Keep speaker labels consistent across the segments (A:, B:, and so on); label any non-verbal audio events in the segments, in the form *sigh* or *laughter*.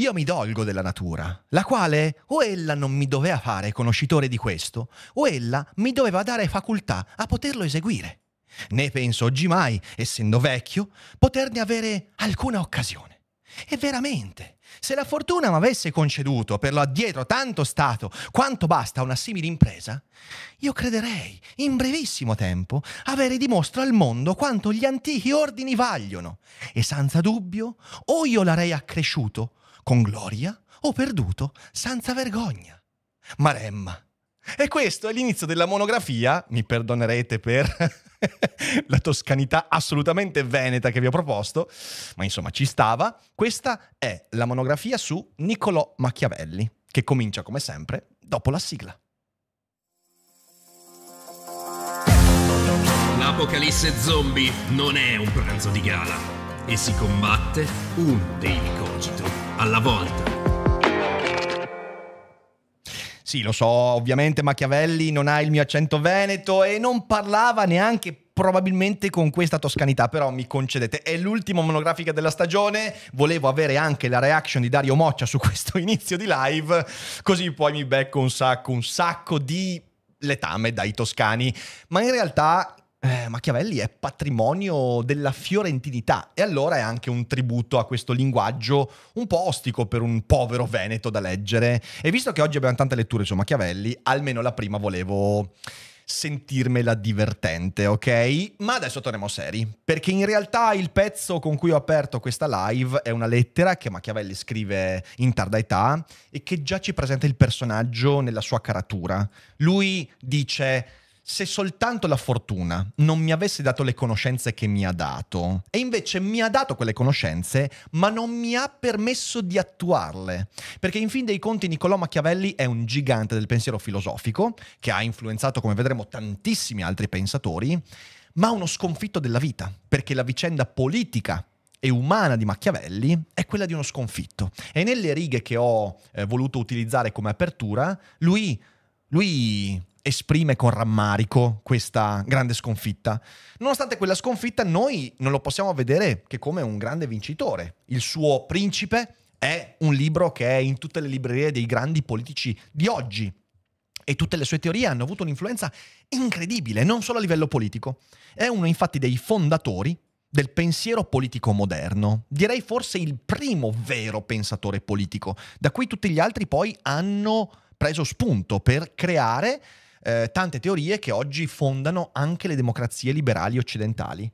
A: Io mi dolgo della natura, la quale o ella non mi doveva fare conoscitore di questo, o ella mi doveva dare facoltà a poterlo eseguire. Né penso oggi mai, essendo vecchio, poterne avere alcuna occasione. E veramente, se la fortuna m'avesse conceduto per lo addietro tanto stato quanto basta a una simile impresa, io crederei, in brevissimo tempo, avere dimostro al mondo quanto gli antichi ordini vagliono, e senza dubbio o io l'arei accresciuto con gloria o perduto senza vergogna. Maremma. E questo è l'inizio della monografia, mi perdonerete per *laughs* la toscanità assolutamente veneta che vi ho proposto, ma insomma ci stava. Questa è la monografia su Niccolò Machiavelli, che comincia come sempre dopo la sigla. L'apocalisse
B: zombie non è un pranzo di gala e si combatte un dei
A: cogito alla volta. Sì, lo so, ovviamente Machiavelli non ha il mio accento veneto e non parlava neanche probabilmente con questa toscanità, però mi concedete, è l'ultima monografica della stagione, volevo avere anche la reaction di Dario Moccia su *laughs* questo inizio di live, così poi mi becco un sacco, un sacco di letame dai toscani, ma in realtà eh, Machiavelli è patrimonio della fiorentinità e allora è anche un tributo a questo linguaggio un po' ostico per un povero veneto da leggere. E visto che oggi abbiamo tante letture su Machiavelli, almeno la prima volevo sentirmela divertente, ok? Ma adesso torniamo seri, perché in realtà il pezzo con cui ho aperto questa live è una lettera che Machiavelli scrive in tarda età e che già ci presenta il personaggio nella sua caratura. Lui dice se soltanto la fortuna non mi avesse dato le conoscenze che mi ha dato, e invece mi ha dato quelle conoscenze, ma non mi ha permesso di attuarle. Perché in fin dei conti Niccolò Machiavelli è un gigante del pensiero filosofico, che ha influenzato, come vedremo, tantissimi altri pensatori, ma uno sconfitto della vita, perché la vicenda politica e umana di Machiavelli è quella di uno sconfitto. E nelle righe che ho eh, voluto utilizzare come apertura, lui, lui esprime con rammarico questa grande sconfitta. Nonostante quella sconfitta, noi non lo possiamo vedere che come un grande vincitore. Il suo principe è un libro che è in tutte le librerie dei grandi politici di oggi. E tutte le sue teorie hanno avuto un'influenza incredibile, non solo a livello politico. È uno infatti dei fondatori del pensiero politico moderno, direi forse il primo vero pensatore politico, da cui tutti gli altri poi hanno preso spunto per creare eh, tante teorie che oggi fondano anche le democrazie liberali occidentali.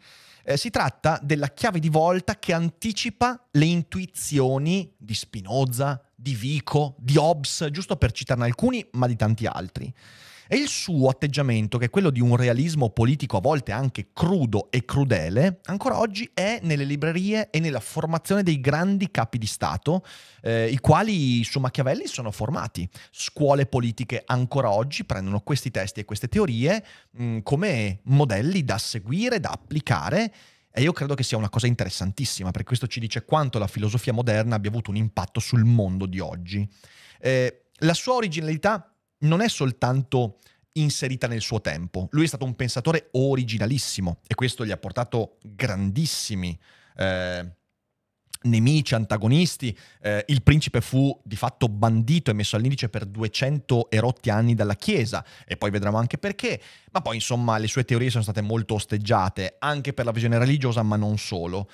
A: Eh, si tratta della chiave di volta che anticipa le intuizioni di Spinoza, di Vico, di Hobbes, giusto per citarne alcuni, ma di tanti altri. E il suo atteggiamento, che è quello di un realismo politico a volte anche crudo e crudele, ancora oggi è nelle librerie e nella formazione dei grandi capi di Stato, eh, i quali su Machiavelli sono formati. Scuole politiche ancora oggi prendono questi testi e queste teorie mh, mm, come modelli da seguire, da applicare. E io credo che sia una cosa interessantissima, perché questo ci dice quanto la filosofia moderna abbia avuto un impatto sul mondo di oggi. Eh, la sua originalità non è soltanto inserita nel suo tempo. Lui è stato un pensatore originalissimo e questo gli ha portato grandissimi eh, nemici, antagonisti. Eh, il principe fu di fatto bandito e messo all'indice per 200 erotti anni dalla Chiesa e poi vedremo anche perché. Ma poi insomma le sue teorie sono state molto osteggiate anche per la visione religiosa ma non solo.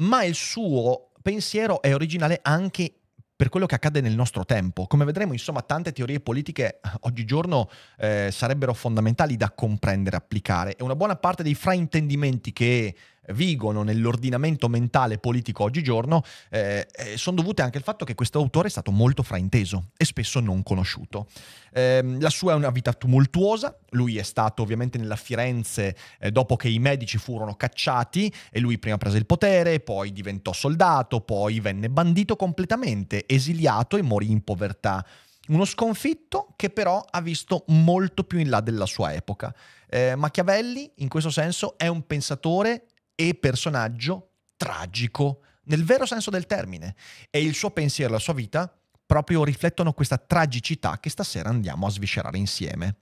A: Ma il suo pensiero è originale anche per quello che accade nel nostro tempo. Come vedremo, insomma, tante teorie politiche eh, oggigiorno eh, sarebbero fondamentali da comprendere, applicare e una buona parte dei fraintendimenti che vigono nell'ordinamento mentale politico oggigiorno eh, eh, sono dovute anche al fatto che questo autore è stato molto frainteso e spesso non conosciuto. Eh, la sua è una vita tumultuosa, lui è stato ovviamente nella Firenze eh, dopo che i medici furono cacciati e lui prima prese il potere, poi diventò soldato, poi venne bandito completamente, esiliato e morì in povertà. Uno sconfitto che però ha visto molto più in là della sua epoca. Eh, Machiavelli, in questo senso, è un pensatore e personaggio tragico, nel vero senso del termine, e il suo pensiero e la sua vita proprio riflettono questa tragicità che stasera andiamo a sviscerare insieme.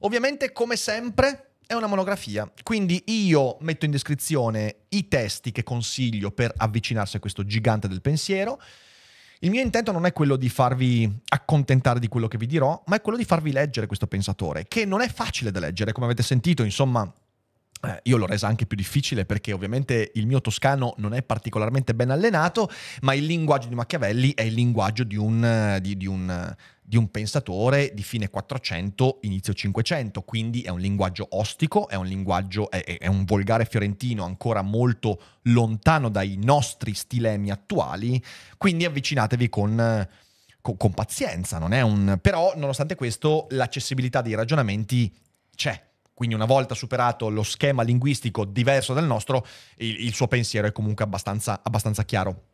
A: Ovviamente, come sempre, è una monografia, quindi io metto in descrizione i testi che consiglio per avvicinarsi a questo gigante del pensiero. Il mio intento non è quello di farvi accontentare di quello che vi dirò, ma è quello di farvi leggere questo pensatore, che non è facile da leggere, come avete sentito, insomma, eh, io l'ho resa anche più difficile perché ovviamente il mio toscano non è particolarmente ben allenato, ma il linguaggio di Machiavelli è il linguaggio di un, eh, di, di un, eh, di un pensatore di fine 400, inizio 500, quindi è un linguaggio ostico, è un linguaggio, è, è un volgare fiorentino ancora molto lontano dai nostri stilemi attuali, quindi avvicinatevi con... Eh, con, con pazienza, non è un... però nonostante questo l'accessibilità dei ragionamenti c'è, quindi una volta superato lo schema linguistico diverso dal nostro, il, il suo pensiero è comunque abbastanza, abbastanza chiaro.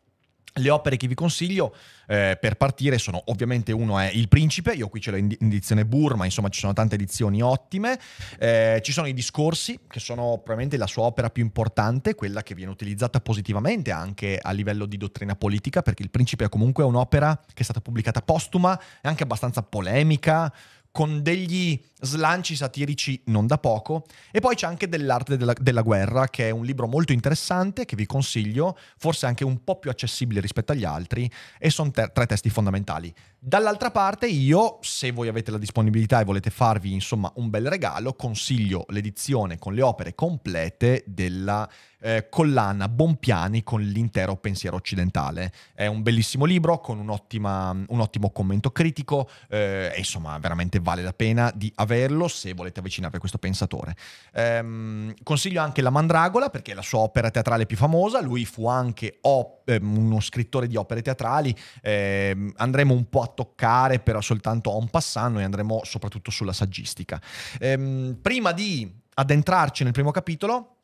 A: Le opere che vi consiglio eh, per partire sono ovviamente uno è Il Principe, io qui ce l'ho in, edizione Burr, ma insomma ci sono tante edizioni ottime, eh, ci sono i discorsi che sono probabilmente la sua opera più importante, quella che viene utilizzata positivamente anche a livello di dottrina politica, perché Il Principe è comunque un'opera che è stata pubblicata postuma, è anche abbastanza polemica, con degli slanci satirici non da poco. E poi c'è anche dell'arte della, della, guerra, che è un libro molto interessante che vi consiglio, forse anche un po' più accessibile rispetto agli altri, e sono te- tre testi fondamentali. Dall'altra parte io, se voi avete la disponibilità e volete farvi insomma un bel regalo, consiglio l'edizione con le opere complete della eh, collana Bompiani con l'intero pensiero occidentale. È un bellissimo libro con un, ottimo commento critico eh, e insomma veramente vale la pena di averlo se volete avvicinarvi a questo pensatore. Ehm, consiglio anche La Mandragola perché è la sua opera teatrale più famosa, lui fu anche op- ehm, uno scrittore di opere teatrali, ehm, andremo un po' a toccare però soltanto a un passano e andremo soprattutto sulla saggistica. Ehm, prima di addentrarci nel primo capitolo,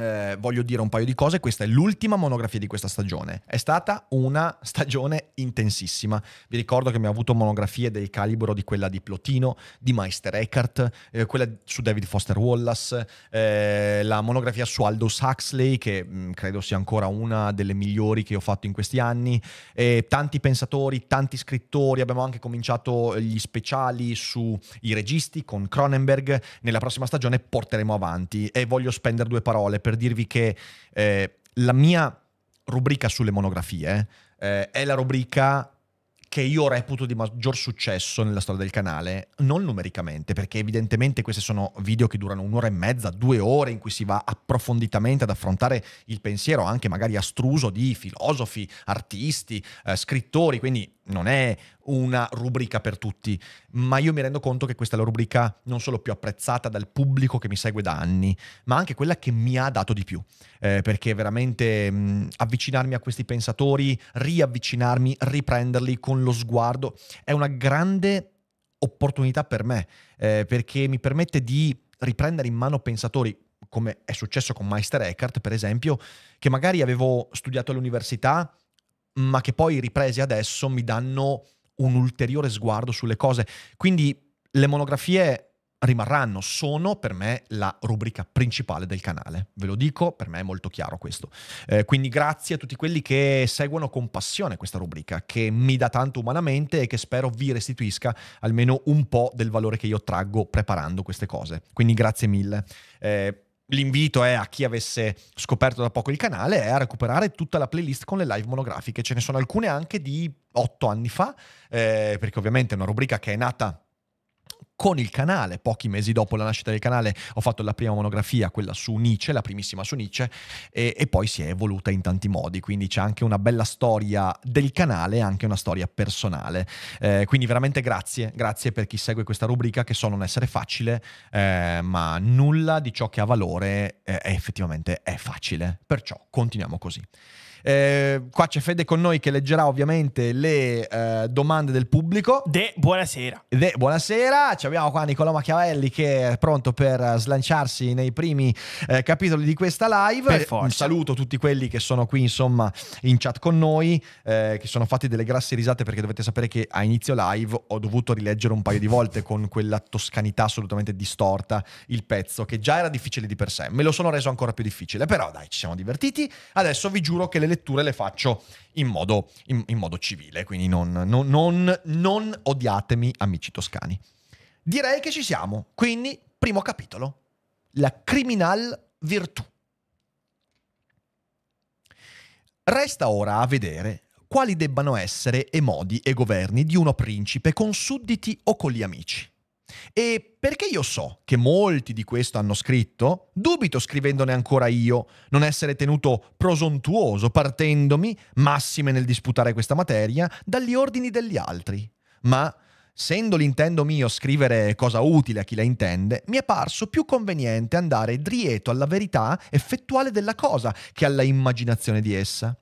A: eh, voglio dire un paio di cose, questa è l'ultima monografia di questa stagione. È stata una *laughs* stagione intensissima. Vi ricordo che abbiamo avuto monografie del calibro di quella di Plotino, di Meister Eckhart, eh, quella su David Foster Wallace, eh, la monografia su Aldous Huxley, che mh, mm, credo sia ancora una delle migliori che ho fatto in questi anni, tanti pensatori, tanti scrittori, abbiamo anche cominciato gli speciali sui registi con Cronenberg. Nella prossima stagione porteremo avanti e voglio spendere due parole finale per dirvi che eh, la mia rubrica sulle monografie eh, è la rubrica che io reputo di maggior successo nella storia del canale, non numericamente, perché evidentemente questi sono video che durano un'ora e mezza, due ore, in cui si va approfonditamente ad affrontare il pensiero anche magari astruso di filosofi, artisti, eh, scrittori, quindi non è una rubrica per tutti, ma io mi rendo conto che questa è la rubrica non solo più apprezzata dal pubblico che mi segue da anni, ma anche quella che mi ha dato di più, eh, perché veramente mh, mm, avvicinarmi a questi pensatori, riavvicinarmi, riprenderli con lo sguardo, è una grande opportunità per me, eh, perché mi permette di riprendere in mano pensatori come è successo con Meister Eckhart, per esempio, che magari avevo studiato all'università, ma che poi riprese adesso mi danno un ulteriore sguardo sulle cose. Quindi le monografie rimarranno, sono per me la rubrica principale del canale. Ve lo dico, per me è molto chiaro questo. Eh, quindi grazie a tutti quelli che seguono con passione questa rubrica, che mi dà tanto umanamente e che spero vi restituisca almeno un po' del valore che io traggo preparando queste cose. Quindi grazie mille. Eh, L'invito è a chi avesse scoperto da poco il canale è a recuperare tutta la playlist con le live monografiche. Ce ne sono alcune anche di otto anni fa, eh, perché ovviamente è una rubrica che è nata con il canale, pochi mesi dopo la nascita del canale ho fatto la prima monografia, quella su Nietzsche, la primissima su Nietzsche, e, e poi si è evoluta in tanti modi, quindi c'è anche una bella storia del canale anche una storia personale. Eh, quindi veramente grazie, grazie per chi segue questa rubrica che so non essere facile, eh, ma nulla di ciò che ha valore eh, effettivamente è facile, perciò continuiamo così. Eh, qua c'è Fede con noi che leggerà ovviamente le eh, domande del pubblico. De buonasera. De buonasera, ci abbiamo qua Nicola Machiavelli che è pronto per slanciarsi nei primi eh, capitoli di questa live. Un saluto a tutti quelli che sono qui insomma in chat con noi, eh, che sono fatti delle grasse risate perché dovete sapere che a inizio live ho dovuto rileggere un paio di volte con quella toscanità assolutamente distorta il pezzo che già era difficile di per sé. Me lo sono reso ancora più difficile, però dai, ci siamo divertiti. Adesso vi giuro che le letture le faccio in modo, in, in modo civile, quindi non, non, non, non odiatemi amici toscani. Direi che ci siamo, quindi primo capitolo, la criminal virtù. Resta ora a vedere quali debbano essere e modi e governi di uno principe con sudditi o con gli amici. E perché io so che molti di questo hanno scritto, dubito scrivendone ancora io, non essere tenuto prosontuoso partendomi, massime nel disputare questa materia, dagli ordini degli altri, ma Sendo l'intendo mio scrivere cosa utile a chi la intende, mi è parso più conveniente andare drieto alla verità effettuale della cosa che alla immaginazione di essa.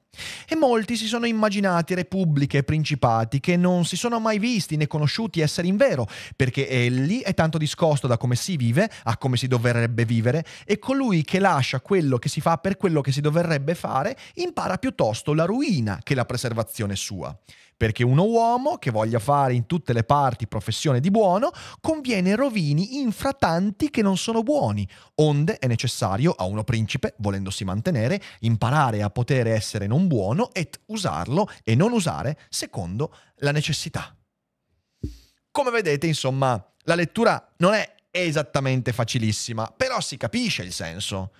A: E molti si sono immaginati repubbliche e principati che non si sono mai visti né conosciuti essere in vero, perché egli è tanto discosto da come si vive a come si dovrebbe vivere e colui che lascia quello che si fa per quello che si dovrebbe fare impara piuttosto la ruina che la preservazione sua perché un uomo che voglia fare in tutte le parti professione di buono conviene rovini infra tanti che non sono buoni, onde è necessario a uno principe, volendosi mantenere, imparare a poter essere non buono e usarlo e non usare secondo la necessità. Come vedete, insomma, la lettura non è esattamente facilissima, però si capisce il senso,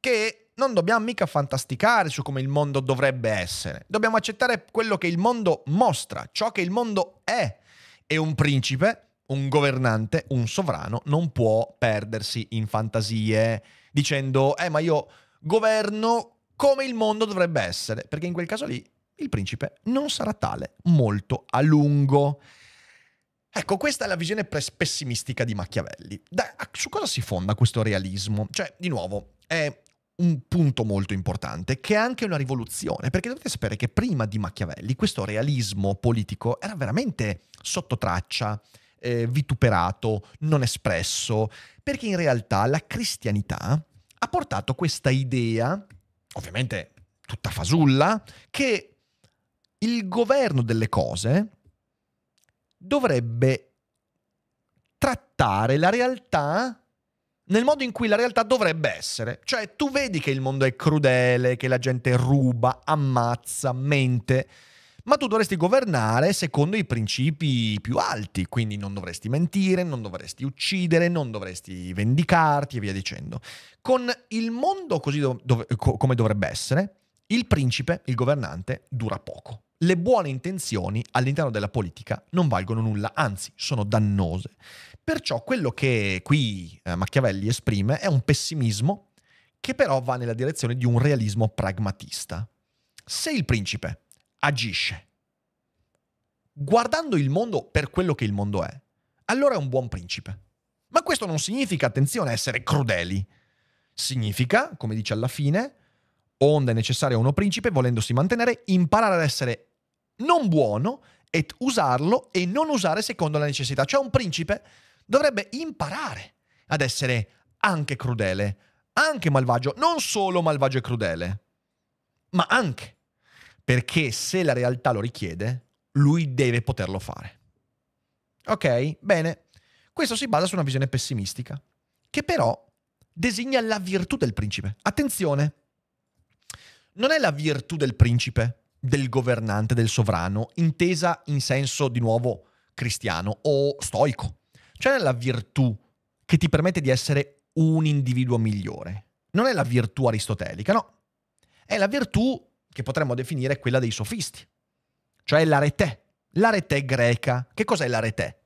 A: che non dobbiamo mica fantasticare su come il mondo dovrebbe essere. Dobbiamo accettare quello che il mondo mostra, ciò che il mondo è. E un principe, un governante, un sovrano non può perdersi in fantasie dicendo "Eh, ma io governo come il mondo dovrebbe essere", perché in quel caso lì il principe non sarà tale molto a lungo. Ecco, questa è la visione pessimistica di Machiavelli. Da, su cosa si fonda questo realismo? Cioè, di nuovo, è un punto molto importante, che è anche una rivoluzione, perché dovete sapere che prima di Machiavelli questo realismo politico era veramente sotto traccia, eh, vituperato, non espresso, perché in realtà la cristianità ha portato questa idea, ovviamente tutta fasulla, che il governo delle cose dovrebbe trattare la realtà nel modo in cui la realtà dovrebbe essere. Cioè, tu vedi che il mondo è crudele, che la gente ruba, ammazza, mente, ma tu dovresti governare secondo i principi più alti, quindi non dovresti mentire, non dovresti uccidere, non dovresti vendicarti e via dicendo. Con il mondo così dov- dov- come dovrebbe essere, il principe, il governante, dura poco. Le buone intenzioni all'interno della politica non valgono nulla, anzi sono dannose, Perciò quello che qui eh, Machiavelli esprime è un pessimismo che però va nella direzione di un realismo pragmatista. Se il principe agisce guardando il mondo per quello che il mondo è, allora è un buon principe. Ma questo non significa, attenzione, essere crudeli. Significa, come dice alla fine, onde è necessario a uno principe, volendosi mantenere, imparare ad essere non buono e usarlo e non usare secondo la necessità. Cioè un principe dovrebbe imparare ad essere anche crudele, anche malvagio, non solo malvagio e crudele, ma anche perché se la realtà lo richiede, lui deve poterlo fare. Ok? Bene. Questo si basa su una visione pessimistica, che però designa la virtù del principe. Attenzione, non è la virtù del principe, del governante, del sovrano, intesa in senso di nuovo cristiano o stoico, cioè nella virtù che ti permette di essere un individuo migliore. Non è la virtù aristotelica, no. È la virtù che potremmo definire quella dei sofisti, cioè l'arete, l'arete greca. Che cos'è l'arete?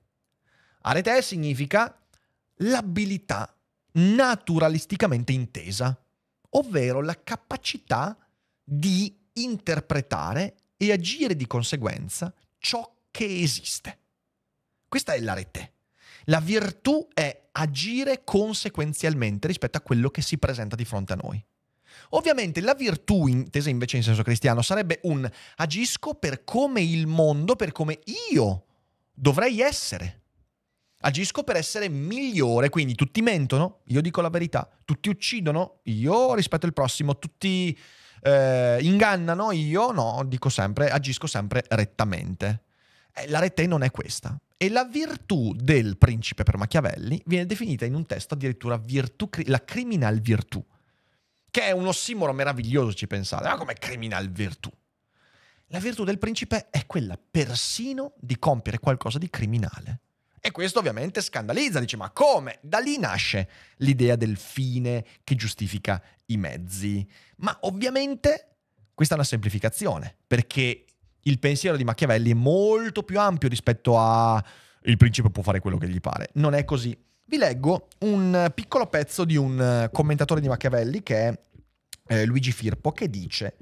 A: Arete significa l'abilità naturalisticamente intesa, ovvero la capacità di interpretare e agire di conseguenza ciò che esiste. Questa è l'arete. La virtù è agire conseguenzialmente rispetto a quello che si presenta di fronte a noi. Ovviamente la virtù, intesa invece in senso cristiano, sarebbe un agisco per come il mondo, per come io dovrei essere. Agisco per essere migliore, quindi tutti mentono, io dico la verità, tutti uccidono, io rispetto il prossimo, tutti eh, ingannano, io no, dico sempre, agisco sempre rettamente. Eh, la rete non è questa. E la virtù del principe per Machiavelli viene definita in un testo addirittura virtù, la criminal virtù, che è un ossimoro meraviglioso, ci pensate, ma come criminal virtù? La virtù del principe è quella persino di compiere qualcosa di criminale. E questo ovviamente scandalizza, dice ma come? Da lì nasce l'idea del fine che giustifica i mezzi. Ma ovviamente questa è una semplificazione, perché il pensiero di Machiavelli è molto più ampio rispetto a il principe può fare quello che gli pare. Non è così. Vi leggo un piccolo pezzo di un eh, commentatore di Machiavelli che è eh, Luigi Firpo che dice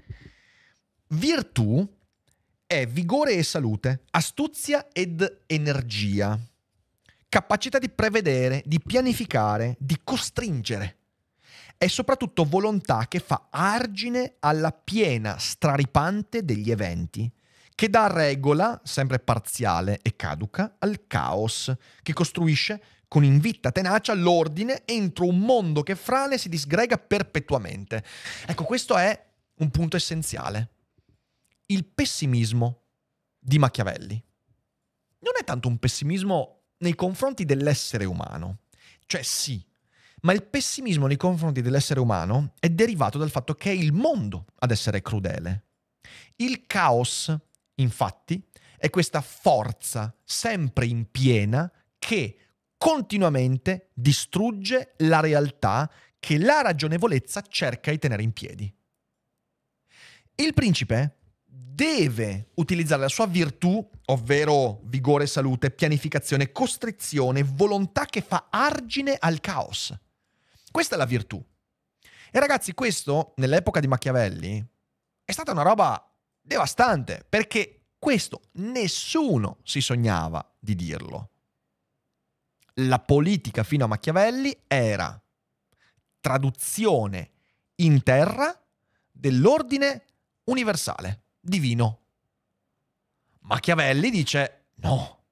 A: Virtù è vigore e salute, astuzia ed energia, capacità di prevedere, di pianificare, di costringere. È soprattutto volontà che fa argine alla piena straripante degli eventi che dà regola, sempre parziale e caduca, al caos, che costruisce con invitta tenacia l'ordine entro un mondo che frale si disgrega perpetuamente. Ecco, questo è un punto essenziale. Il pessimismo di Machiavelli non è tanto un pessimismo nei confronti dell'essere umano, cioè sì, ma il pessimismo nei confronti dell'essere umano è derivato dal fatto che è il mondo ad essere crudele. Il caos infatti, è questa forza sempre in piena che continuamente distrugge la realtà che la ragionevolezza cerca di tenere in piedi. Il principe deve utilizzare la sua virtù, ovvero vigore, salute, pianificazione, costrizione, volontà che fa argine al caos. Questa è la virtù. E ragazzi, questo nell'epoca di Machiavelli è stata una roba devastante, perché questo nessuno si sognava di dirlo. La politica fino a Machiavelli era traduzione in terra dell'ordine universale, divino. Machiavelli dice no,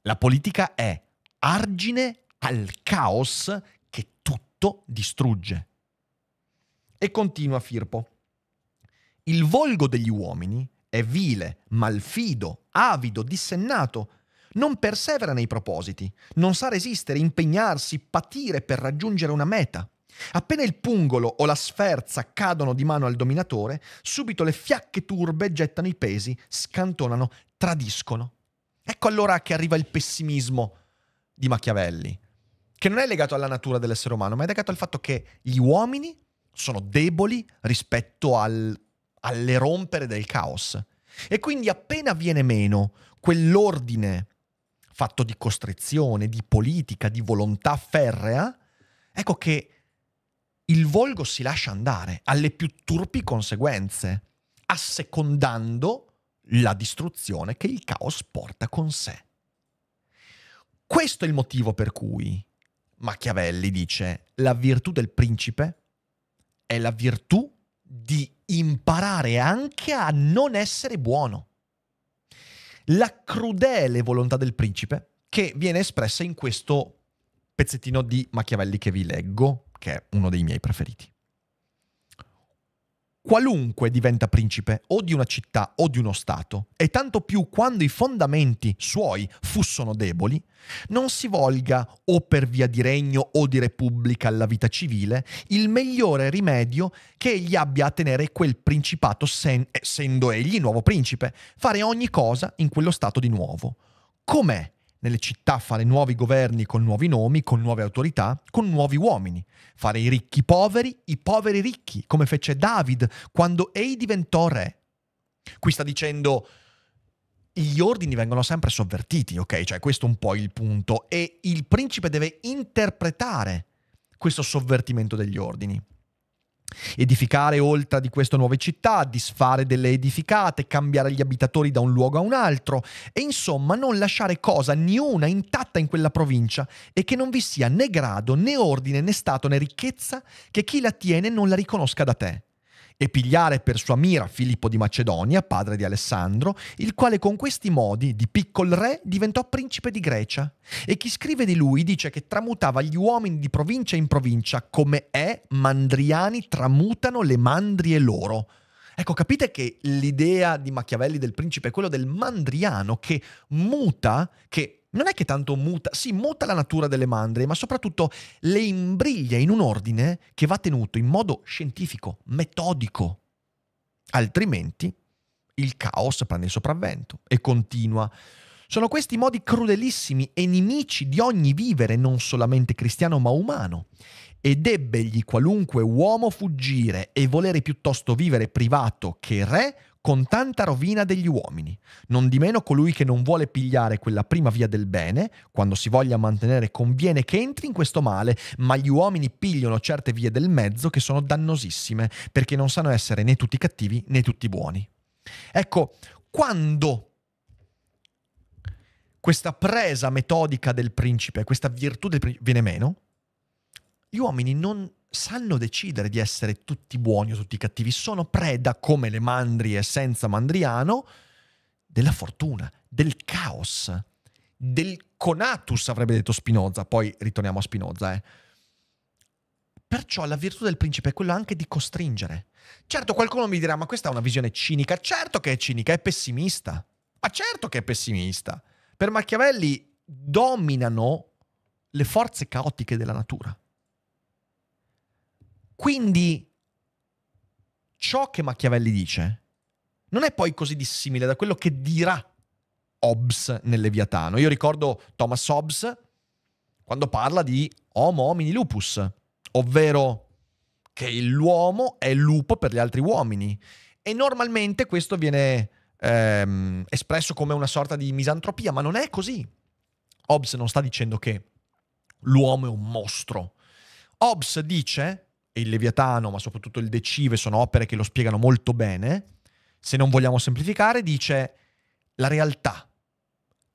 A: la politica è argine al caos che tutto distrugge. E continua Firpo. Il volgo degli uomini è vile, malfido, avido, dissennato, non persevera nei propositi, non sa resistere, impegnarsi, patire per raggiungere una meta. Appena il pungolo o la sferza cadono di mano al dominatore, subito le fiacche turbe gettano i pesi, scantonano, tradiscono. Ecco allora che arriva il pessimismo di Machiavelli, che non è legato alla natura dell'essere umano, ma è legato al fatto che gli uomini sono deboli rispetto al alle rompere del caos. E quindi appena viene meno quell'ordine fatto di costrizione, di politica, di volontà ferrea, ecco che il volgo si lascia andare alle più turpi conseguenze, assecondando la distruzione che il caos porta con sé. Questo è il motivo per cui Machiavelli dice la virtù del principe è la virtù di imparare anche a non essere buono. La crudele volontà del principe che viene espressa in questo pezzettino di Machiavelli che vi leggo, che è uno dei miei preferiti. Qualunque diventa principe o di una città o di uno Stato, e tanto più quando i fondamenti suoi fussono deboli, non si volga o per via di regno o di repubblica alla vita civile, il migliore rimedio che egli abbia a tenere quel principato sen- essendo egli nuovo principe, fare ogni cosa in quello Stato di nuovo. Com'è nelle città fare nuovi governi con nuovi nomi, con nuove autorità, con nuovi uomini, fare i ricchi poveri, i poveri ricchi, come fece David quando Ei diventò re. Qui sta dicendo gli ordini vengono sempre sovvertiti, ok? Cioè questo è un po' il punto e il principe deve interpretare questo sovvertimento degli ordini. Edificare oltre di queste nuove città, disfare delle edificate, cambiare gli abitatori da un luogo a un altro e insomma non lasciare cosa niuna intatta in quella provincia e che non vi sia né grado né ordine né stato né ricchezza che chi la tiene non la riconosca da te e pigliare per sua mira Filippo di Macedonia, padre di Alessandro, il quale con questi modi di piccol re diventò principe di Grecia. E chi scrive di lui dice che tramutava gli uomini di provincia in provincia come è mandriani tramutano le mandrie loro. Ecco, capite che l'idea di Machiavelli del principe è quella del mandriano che muta, che non è che tanto muta, sì, muta la natura delle mandrie, ma soprattutto le imbriglia in un ordine che va tenuto in modo scientifico, metodico. Altrimenti il caos prende il sopravvento e continua. Sono questi modi crudelissimi e nemici di ogni vivere, non solamente cristiano ma umano. Ed ebbegli qualunque uomo fuggire e volere piuttosto vivere privato che re, con tanta rovina degli uomini. Non di meno colui che non vuole pigliare quella prima via del bene, quando si voglia mantenere conviene che entri in questo male, ma gli uomini pigliano certe vie del mezzo che sono dannosissime, perché non sanno essere né tutti cattivi né tutti buoni. Ecco, quando questa presa metodica del principe, questa virtù del principe viene meno, gli uomini non sanno decidere di essere tutti buoni o tutti cattivi, sono preda come le mandrie senza mandriano della fortuna, del caos, del conatus avrebbe detto Spinoza, poi ritorniamo a Spinoza, eh. Perciò la virtù del principe è quella anche di costringere. Certo qualcuno mi dirà "Ma questa è una visione cinica". Certo che è cinica, è pessimista. Ma certo che è pessimista. Per Machiavelli dominano le forze caotiche della natura. Quindi ciò che Machiavelli dice non è poi così dissimile da quello che dirà Hobbes nel Leviatano. Io ricordo Thomas Hobbes quando parla di homo homini lupus, ovvero che l'uomo è lupo per gli altri uomini. E normalmente questo viene ehm, espresso come una sorta di misantropia, ma non è così. Hobbes non sta dicendo che l'uomo è un mostro. Hobbes dice e il Leviatano, ma soprattutto il Decive, sono opere che lo spiegano molto bene. Se non vogliamo semplificare, dice la realtà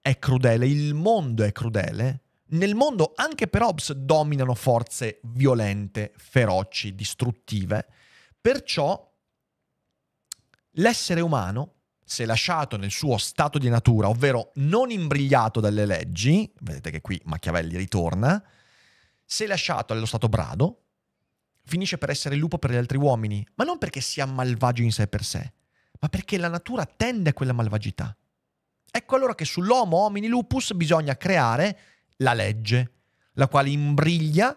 A: è crudele, il mondo è crudele. Nel mondo anche per Hobbes dominano forze violente, feroci, distruttive. Perciò l'essere umano, se lasciato nel suo stato di natura, ovvero non imbrigliato dalle leggi, vedete che qui Machiavelli ritorna, se lasciato allo stato brado, finisce per essere lupo per gli altri uomini, ma non perché sia malvagio in sé per sé, ma perché la natura tende a quella malvagità. Ecco allora che sull'uomo homini lupus bisogna creare la legge, la quale imbriglia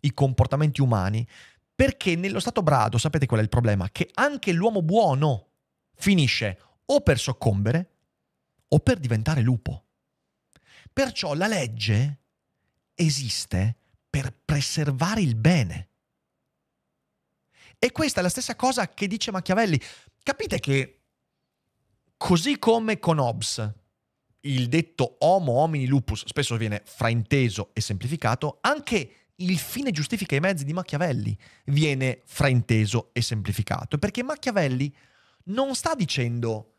A: i comportamenti umani, perché nello stato brado, sapete qual è il problema? Che anche l'uomo buono finisce o per soccombere o per diventare lupo. Perciò la legge esiste per preservare il bene. E questa è la stessa cosa che dice Machiavelli. Capite che così come con Hobbes il detto homo homini lupus spesso viene frainteso e semplificato, anche il fine giustifica i mezzi di Machiavelli viene frainteso e semplificato, perché Machiavelli non sta dicendo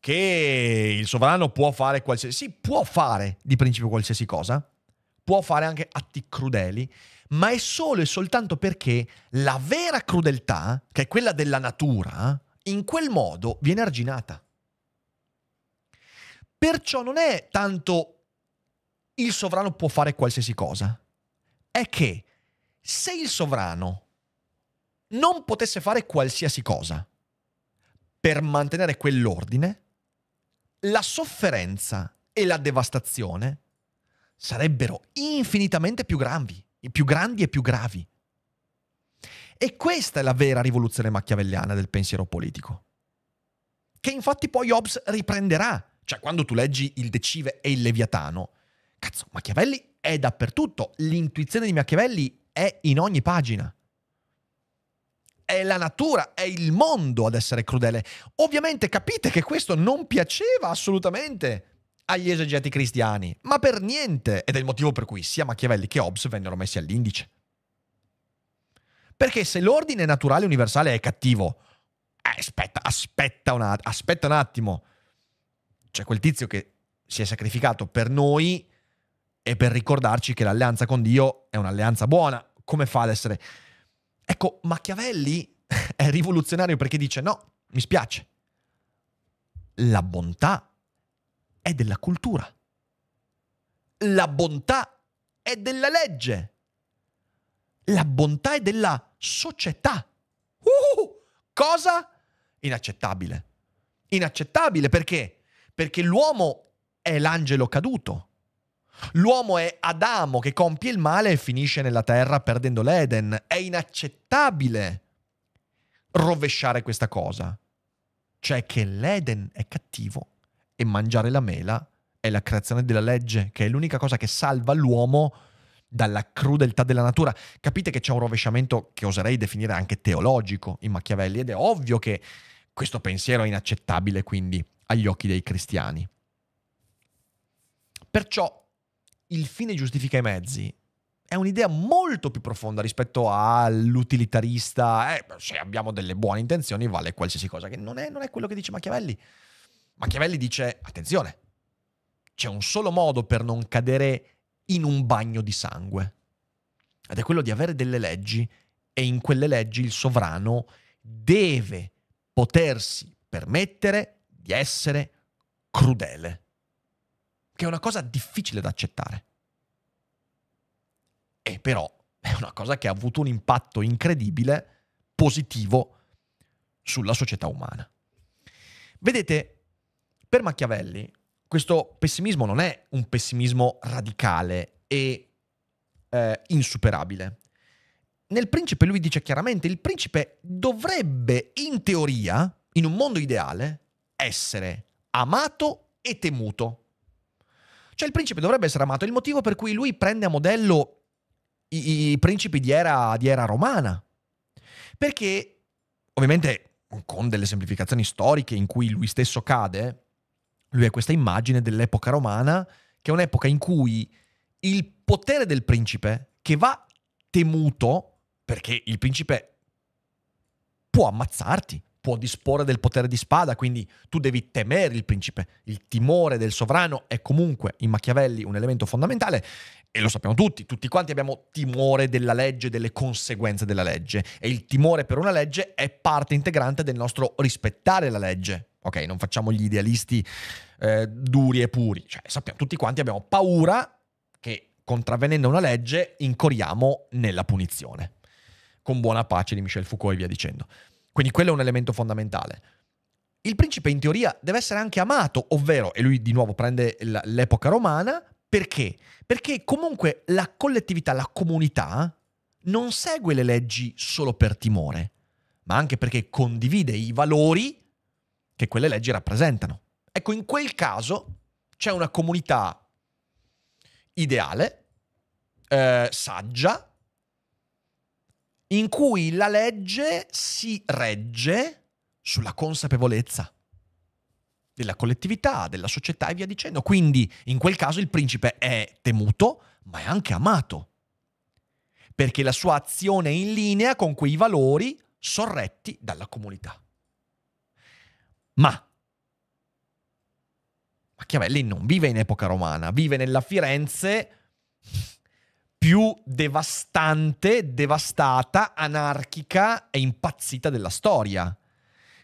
A: che il sovrano può fare qualsiasi, sì, può fare di principio qualsiasi cosa, può fare anche atti crudeli, ma è solo e soltanto perché la vera crudeltà, che è quella della natura, in quel modo viene arginata. Perciò non è tanto il sovrano può fare qualsiasi cosa, è che se il sovrano non potesse fare qualsiasi cosa per mantenere quell'ordine, la sofferenza e la devastazione sarebbero infinitamente più grandi i più grandi e più gravi. E questa è la vera rivoluzione machiavelliana del pensiero politico, che infatti poi Hobbes riprenderà. Cioè, quando tu leggi Il Decive e Il Leviatano, cazzo, Machiavelli è dappertutto, l'intuizione di Machiavelli è in ogni pagina. È la natura, è il mondo ad essere crudele. Ovviamente capite che questo non piaceva assolutamente agli esegeti cristiani, ma per niente, ed è il motivo per cui sia Machiavelli che Hobbes vennero messi all'indice. Perché se l'ordine naturale universale è cattivo, eh, aspetta, aspetta un, att- aspetta un attimo, c'è quel tizio che si è sacrificato per noi e per ricordarci che l'alleanza con Dio è un'alleanza buona, come fa ad essere... Ecco, Machiavelli *laughs* è rivoluzionario perché dice no, mi spiace, la bontà è della cultura. La bontà è della legge. La bontà è della società. Uh, cosa? Inaccettabile. Inaccettabile perché? Perché l'uomo è l'angelo caduto. L'uomo è Adamo che compie il male e finisce nella terra perdendo l'Eden. È inaccettabile rovesciare questa cosa. Cioè che l'Eden è cattivo e mangiare la mela è la creazione della legge, che è l'unica cosa che salva l'uomo dalla crudeltà della natura. Capite che c'è un rovesciamento che oserei definire anche teologico in Machiavelli ed è ovvio che questo pensiero è inaccettabile quindi agli occhi dei cristiani. Perciò il fine giustifica i mezzi è un'idea molto più profonda rispetto all'utilitarista, eh, se abbiamo delle buone intenzioni vale qualsiasi cosa, che non è, non è quello che dice Machiavelli. Machiavelli dice, attenzione, c'è un solo modo per non cadere in un bagno di sangue, ed è quello di avere delle leggi e in quelle leggi il sovrano deve potersi permettere di essere crudele, che è una cosa difficile da accettare. E però è una cosa che ha avuto un impatto incredibile, positivo, sulla società umana. Vedete, per Machiavelli questo pessimismo non è un pessimismo radicale e eh, insuperabile. Nel principe lui dice chiaramente il principe dovrebbe in teoria, in un mondo ideale, essere amato e temuto. Cioè il principe dovrebbe essere amato, è il motivo per cui lui prende a modello i, i principi di era, di era romana. Perché, ovviamente, con delle semplificazioni storiche in cui lui stesso cade, lui è questa immagine dell'epoca romana, che è un'epoca in cui il potere del principe, che va temuto, perché il principe può ammazzarti, può disporre del potere di spada, quindi tu devi temere il principe. Il timore del sovrano è comunque in Machiavelli un elemento fondamentale e lo sappiamo tutti, tutti quanti abbiamo timore della legge, delle conseguenze della legge e il timore per una legge è parte integrante del nostro rispettare la legge ok, non facciamo gli idealisti eh, duri e puri, cioè, sappiamo, tutti quanti abbiamo paura che contravvenendo una legge incorriamo nella punizione, con buona pace di Michel Foucault e via dicendo. Quindi quello è un elemento fondamentale. Il principe in teoria deve essere anche amato, ovvero, e lui di nuovo prende l'epoca romana, perché? Perché comunque la collettività, la comunità, non segue le leggi solo per timore, ma anche perché condivide i valori che quelle leggi rappresentano. Ecco, in quel caso c'è una comunità ideale, eh, saggia, in cui la legge si regge sulla consapevolezza della collettività, della società e via dicendo. Quindi in quel caso il principe è temuto, ma è anche amato, perché la sua azione è in linea con quei valori sorretti dalla comunità. Ma Machiavelli non vive in epoca romana, vive nella Firenze più devastante, devastata, anarchica e impazzita della storia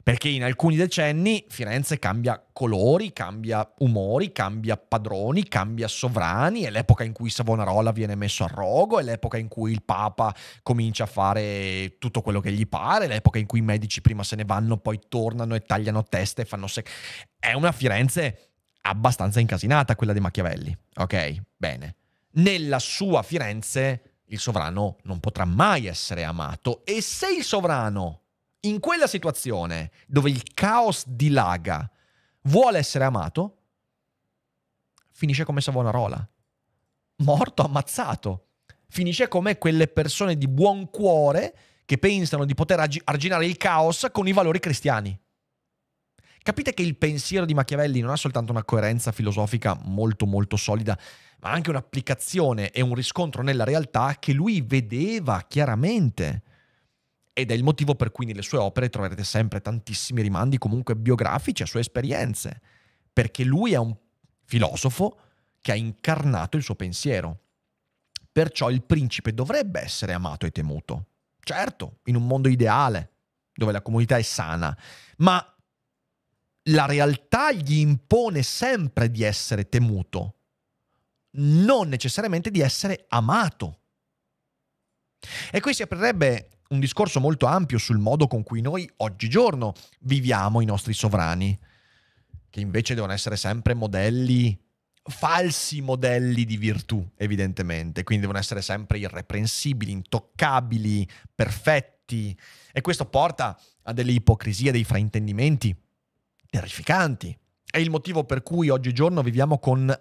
A: perché in alcuni decenni Firenze cambia colori, cambia umori, cambia padroni, cambia sovrani, è l'epoca in cui Savonarola viene messo a rogo, è l'epoca in cui il Papa comincia a fare tutto quello che gli pare, è l'epoca in cui i medici prima se ne vanno, poi tornano e tagliano teste e fanno... Se- è una Firenze abbastanza incasinata quella di Machiavelli, ok? Bene. Nella sua Firenze il sovrano non potrà mai essere amato e se il sovrano in quella situazione dove il caos dilaga, vuole essere amato, finisce come Savonarola, morto, ammazzato. Finisce come quelle persone di buon cuore che pensano di poter arginare il caos con i valori cristiani. Capite che il pensiero di Machiavelli non ha soltanto una coerenza filosofica molto molto solida, ma anche un'applicazione e un riscontro nella realtà che lui vedeva chiaramente ed è il motivo per cui nelle sue opere troverete sempre tantissimi rimandi comunque biografici a sue esperienze, perché lui è un filosofo che ha incarnato il suo pensiero. Perciò il principe dovrebbe essere amato e temuto. Certo, in un mondo ideale, dove la comunità è sana, ma la realtà gli impone sempre di essere temuto, non necessariamente di essere amato. E qui si aprirebbe un discorso molto ampio sul modo con cui noi oggigiorno viviamo i nostri sovrani, che invece devono essere sempre modelli falsi modelli di virtù, evidentemente, quindi devono essere sempre irreprensibili, intoccabili, perfetti e questo porta a delle ipocrisie, dei fraintendimenti terrificanti. È il motivo per cui oggigiorno viviamo con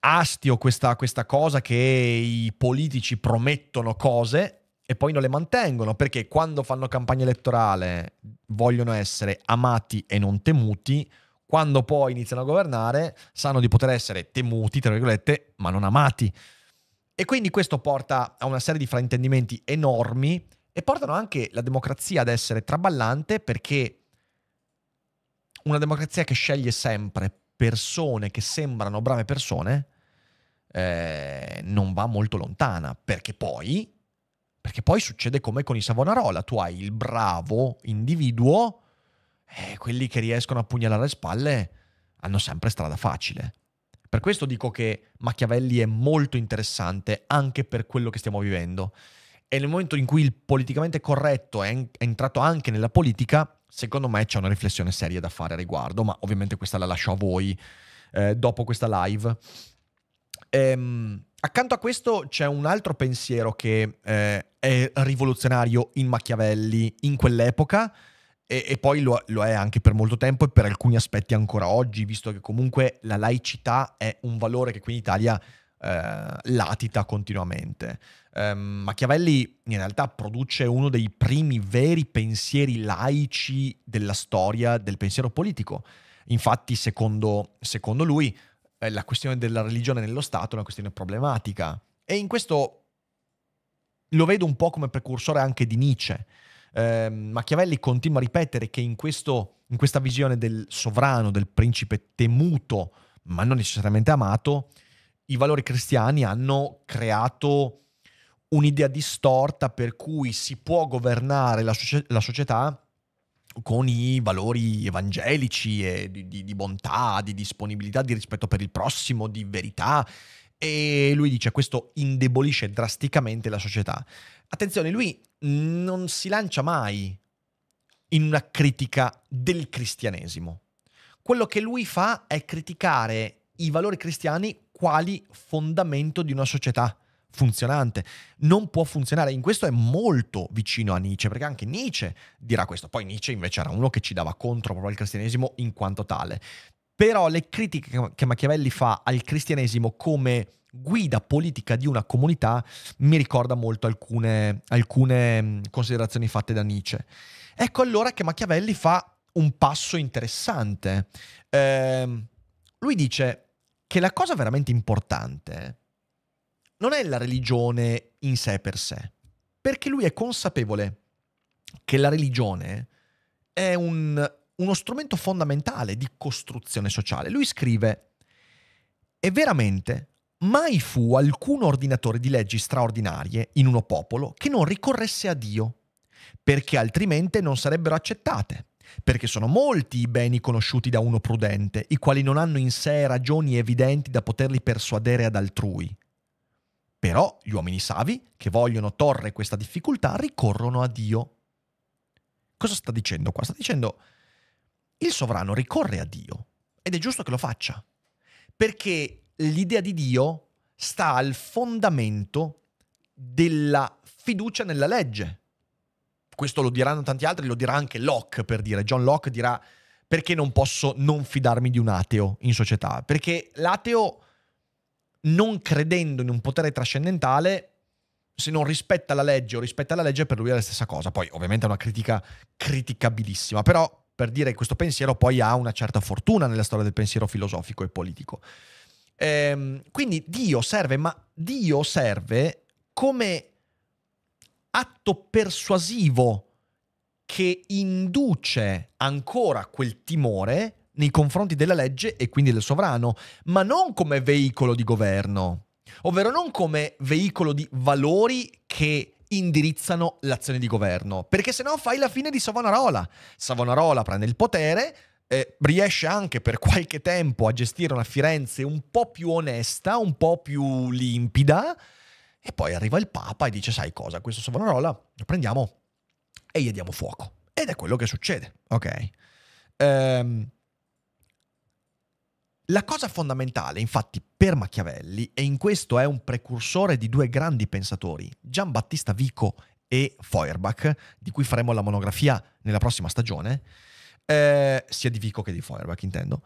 A: astio questa, questa cosa che i politici promettono cose e poi non le mantengono perché quando fanno campagna elettorale vogliono essere amati e non temuti, quando poi iniziano a governare sanno di poter essere temuti, tra virgolette, ma non amati. E quindi questo porta a una serie di fraintendimenti enormi e portano anche la democrazia ad essere traballante perché una democrazia che sceglie sempre persone che sembrano brave persone eh, non va molto lontana perché poi perché poi succede come con i Savonarola, tu hai il bravo individuo e quelli che riescono a pugnalare le spalle hanno sempre strada facile. Per questo dico che Machiavelli è molto interessante anche per quello che stiamo vivendo. E nel momento in cui il politicamente corretto è, è entrato anche nella politica, secondo me c'è una riflessione seria da fare a riguardo, ma ovviamente questa la lascio a voi eh, dopo questa live. Ehm, accanto a questo c'è un altro pensiero che eh, è rivoluzionario in Machiavelli in quell'epoca e, e poi lo, lo, è anche per molto tempo e per alcuni aspetti ancora oggi, visto che comunque la laicità è un valore che qui in Italia eh, latita continuamente. Ehm, Machiavelli in realtà produce uno dei primi veri pensieri laici della storia del pensiero politico. Infatti, secondo, secondo lui, la questione della religione nello Stato è una questione problematica. E in questo lo vedo un po' come precursore anche di Nietzsche. Eh, Machiavelli continua a ripetere che in, questo, in questa visione del sovrano, del principe temuto, ma non necessariamente amato, i valori cristiani hanno creato un'idea distorta per cui si può governare la, so- la società con i valori evangelici e di, di, di bontà, di disponibilità, di rispetto per il prossimo, di verità. E lui dice questo indebolisce drasticamente la società. Attenzione, lui non si lancia mai in una critica del cristianesimo. Quello che lui fa è criticare i valori cristiani quali fondamento di una società funzionante, non può funzionare. In questo è molto vicino a Nietzsche, perché anche Nietzsche dirà questo. Poi Nietzsche invece era uno che ci dava contro proprio al cristianesimo in quanto tale. Però le critiche che Machiavelli fa al cristianesimo come guida politica di una comunità mi ricorda molto alcune, alcune considerazioni fatte da Nietzsche. Ecco allora che Machiavelli fa un passo interessante. Eh, lui dice che la cosa veramente importante non è la religione in sé per sé, perché lui è consapevole che la religione è un, uno strumento fondamentale di costruzione sociale. Lui scrive, e veramente mai fu alcun ordinatore di leggi straordinarie in uno popolo che non ricorresse a Dio, perché altrimenti non sarebbero accettate perché sono molti i beni conosciuti da uno prudente, i quali non hanno in sé ragioni evidenti da poterli persuadere ad altrui. Però gli uomini savi, che vogliono torre questa difficoltà, ricorrono a Dio. Cosa sta dicendo qua? Sta dicendo il sovrano ricorre a Dio ed è giusto che lo faccia, perché l'idea di Dio sta al fondamento della fiducia nella legge. Questo lo diranno tanti altri, lo dirà anche Locke per dire, John Locke dirà perché non posso non fidarmi di un ateo in società, perché l'ateo non credendo in un potere trascendentale, se non rispetta la legge o rispetta la legge, per lui è la stessa cosa. Poi, ovviamente, è una critica criticabilissima, però per dire che questo pensiero poi ha una certa fortuna nella storia del pensiero filosofico e politico. Ehm, quindi Dio serve, ma Dio serve come atto persuasivo che induce ancora quel timore nei confronti della legge e quindi del sovrano, ma non come veicolo di governo, ovvero non come veicolo di valori che indirizzano l'azione di governo, perché se no fai la fine di Savonarola. Savonarola prende il potere, eh, riesce anche per qualche tempo a gestire una Firenze un po' più onesta, un po' più limpida, e poi arriva il Papa e dice, sai cosa, questo Savonarola lo prendiamo e gli diamo fuoco. Ed è quello che succede, ok? Ehm, la cosa fondamentale, infatti, per Machiavelli, e in questo è un precursore di due grandi pensatori, Giambattista Vico e Feuerbach, di cui faremo la monografia nella prossima stagione, eh, sia di Vico che di Feuerbach, intendo.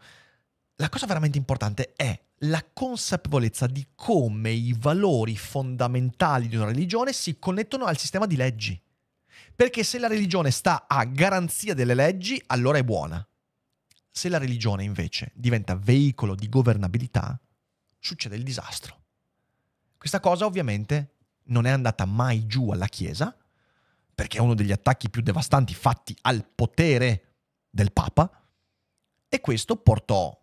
A: La cosa veramente importante è la consapevolezza di come i valori fondamentali di una religione si connettono al sistema di leggi. Perché se la religione sta a garanzia delle leggi, allora è buona. Se la religione invece diventa veicolo di governabilità, succede il disastro. Questa cosa ovviamente non è andata mai giù alla Chiesa, perché è uno degli attacchi più devastanti fatti al potere del Papa, e questo portò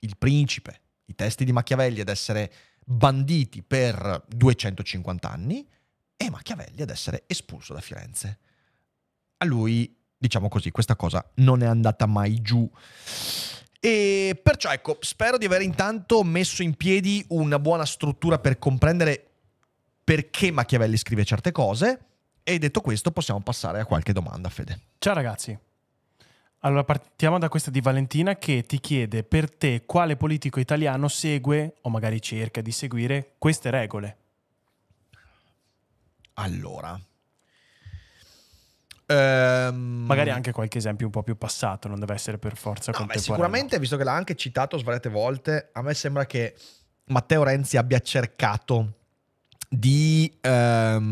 A: il principe, i testi di Machiavelli ad essere banditi per 250 anni e Machiavelli ad essere espulso da Firenze. A lui diciamo così, questa cosa non è andata mai giù. E perciò ecco, spero di aver intanto messo in piedi una buona struttura per comprendere perché Machiavelli scrive certe cose. E detto questo, possiamo passare a qualche domanda, Fede. Ciao ragazzi. Allora partiamo da
B: questa di Valentina che ti chiede per te quale politico italiano segue o magari cerca di seguire queste regole.
A: Allora, Um, Magari anche
B: qualche esempio un po' più passato, non deve essere per forza no, beh, sicuramente,
A: visto che l'ha anche citato svariate volte, a me sembra che Matteo Renzi abbia cercato di ehm,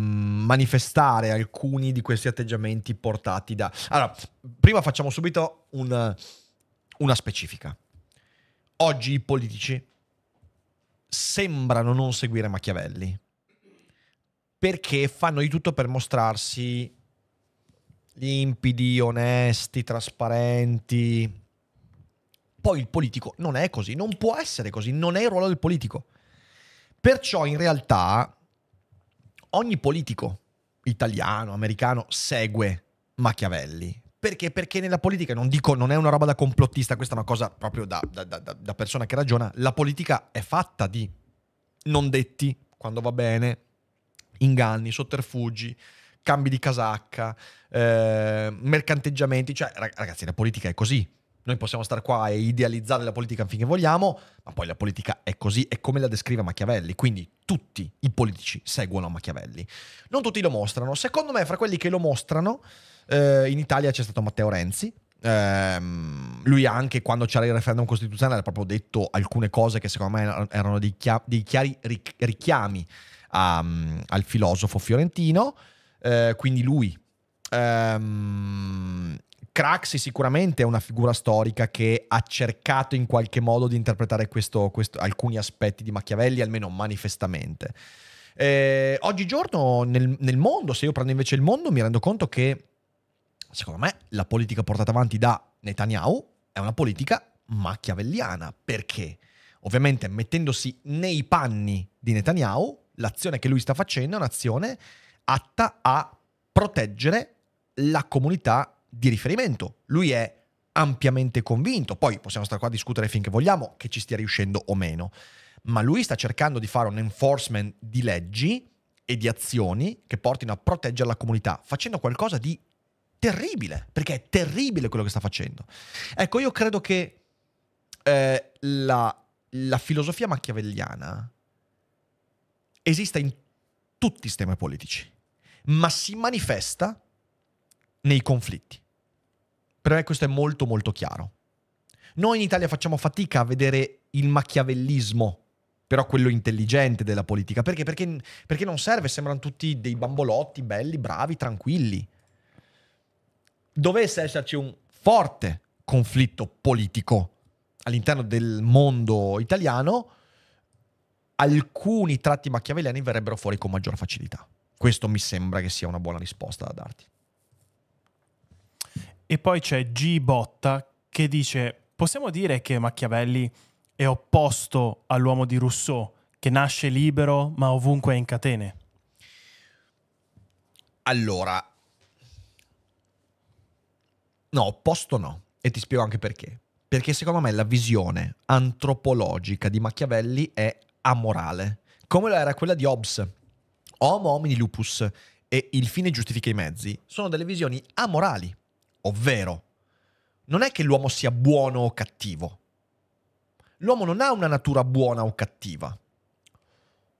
A: manifestare alcuni di questi atteggiamenti portati da... Allora, prima facciamo subito un, una specifica. Oggi i politici sembrano non seguire Machiavelli perché fanno di tutto per mostrarsi limpidi, onesti, trasparenti. Poi il politico non è così, non può essere così, non è il ruolo del politico. Perciò in realtà ogni politico italiano, americano segue Machiavelli. Perché? Perché nella politica, non dico, non è una roba da complottista, questa è una cosa proprio da, da, da, da persona che ragiona, la politica è fatta di non detti, quando va bene, inganni, sotterfugi, cambi di casacca, eh, mercanteggiamenti, cioè ragazzi la politica è così. Noi possiamo stare qua e idealizzare la politica finché vogliamo, ma poi la politica è così, è come la descrive Machiavelli, quindi tutti i politici seguono Machiavelli. Non tutti lo mostrano, secondo me fra quelli che lo mostrano, eh, in Italia c'è stato Matteo Renzi, eh, lui anche quando c'era il referendum costituzionale ha proprio detto alcune cose che secondo me er-, erano dei, chiari richiami a, mm, al filosofo fiorentino. Eh, quindi lui. Um, Craxi sicuramente è una figura storica che ha cercato in qualche modo di interpretare questo, questo, alcuni aspetti di Machiavelli, almeno manifestamente. Eh, oggigiorno nel, nel, mondo, se io prendo invece il mondo, mi rendo conto che, secondo me, la politica portata avanti da Netanyahu è una politica machiavelliana. Perché? Ovviamente mettendosi nei panni di Netanyahu, l'azione che lui sta facendo è un'azione atta a proteggere la comunità di riferimento. Lui è ampiamente convinto, poi possiamo stare qua a discutere finché vogliamo che ci stia riuscendo o meno, ma lui sta cercando di fare un enforcement di leggi e di azioni che portino a proteggere la comunità, facendo qualcosa di terribile, perché è terribile quello che sta facendo. Ecco, io credo che eh, la, la filosofia machiavelliana esista in tutti i sistemi politici ma si manifesta nei conflitti. Per me questo è molto molto chiaro. Noi in Italia facciamo fatica a vedere il machiavellismo, però quello intelligente della politica. Perché? Perché, perché non serve, sembrano tutti dei bambolotti belli, bravi, tranquilli. Dovesse esserci un forte conflitto politico all'interno del mondo italiano, alcuni tratti machiavelliani verrebbero fuori con maggior facilità. Questo mi sembra che sia una buona risposta da darti.
B: E poi c'è G. Botta che dice: Possiamo dire che Machiavelli è opposto all'uomo di Rousseau, che nasce libero ma ovunque è in catene?
A: Allora, no, opposto no. E ti spiego anche perché. Perché secondo me la visione antropologica di Machiavelli è amorale, come lo era quella di Hobbes. Homo homini lupus e il fine giustifica i mezzi sono delle visioni amorali, ovvero non è che l'uomo sia buono o cattivo. L'uomo non ha una natura buona o cattiva.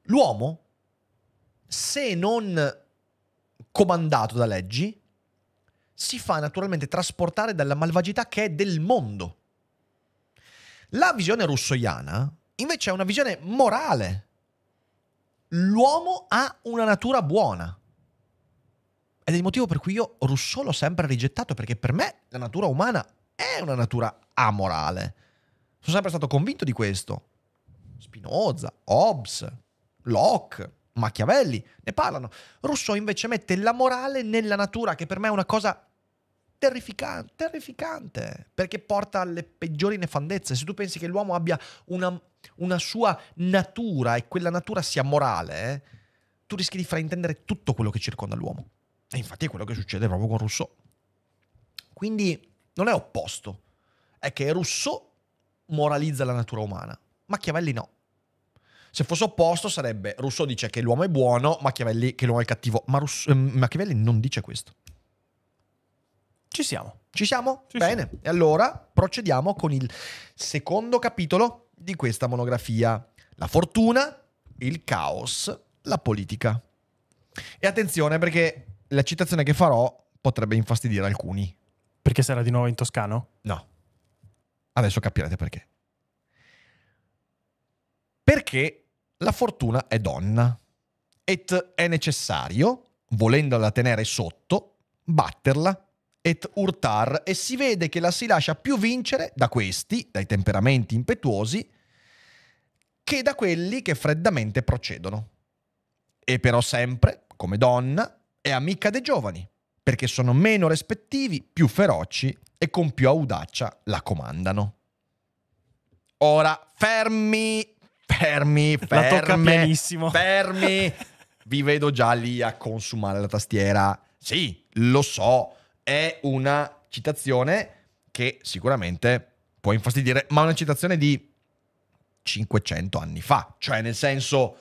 A: L'uomo, se non comandato da leggi, si fa naturalmente trasportare dalla malvagità che è del mondo. La visione russoiana invece è una visione morale l'uomo ha una natura buona. Ed è il motivo per cui io Rousseau l'ho sempre rigettato, perché per me la natura umana è una natura amorale. Sono sempre stato convinto di questo. Spinoza, Hobbes, Locke, Machiavelli ne parlano. Rousseau invece mette la morale nella natura, che per me è una cosa terrificante, terrificante, perché porta alle peggiori nefandezze. Se tu pensi che l'uomo abbia una, una sua natura e quella natura sia morale, eh, tu rischi di fraintendere tutto quello che circonda l'uomo. E infatti è quello che succede proprio con Rousseau. Quindi non è opposto, è che Rousseau moralizza la natura umana, Machiavelli no. Se fosse opposto sarebbe Rousseau dice che l'uomo è buono, Machiavelli che l'uomo è cattivo, ma Rousseau, eh, Machiavelli non dice questo. Ci siamo. Ci siamo? Ci Bene. Sì. E allora procediamo con il secondo capitolo di questa monografia. La fortuna, il caos, la politica. E attenzione perché la citazione che farò potrebbe infastidire alcuni. Perché sarà di nuovo in toscano? No. Adesso capirete perché. Perché la fortuna è donna. Et è necessario, volendola tenere sotto, batterla et Urtar e si vede che la si lascia più vincere da questi, dai temperamenti impetuosi, che da quelli che freddamente procedono. E però sempre, come donna, è amica dei giovani, perché sono meno rispettivi, più feroci e con più audacia la comandano. Ora, fermi, fermi, fermi. La tocca pianissimo. Fermi. Vi vedo già lì a consumare la tastiera. Sì, lo so, è una citazione che sicuramente può infastidire, ma una citazione di 500 anni fa, cioè nel senso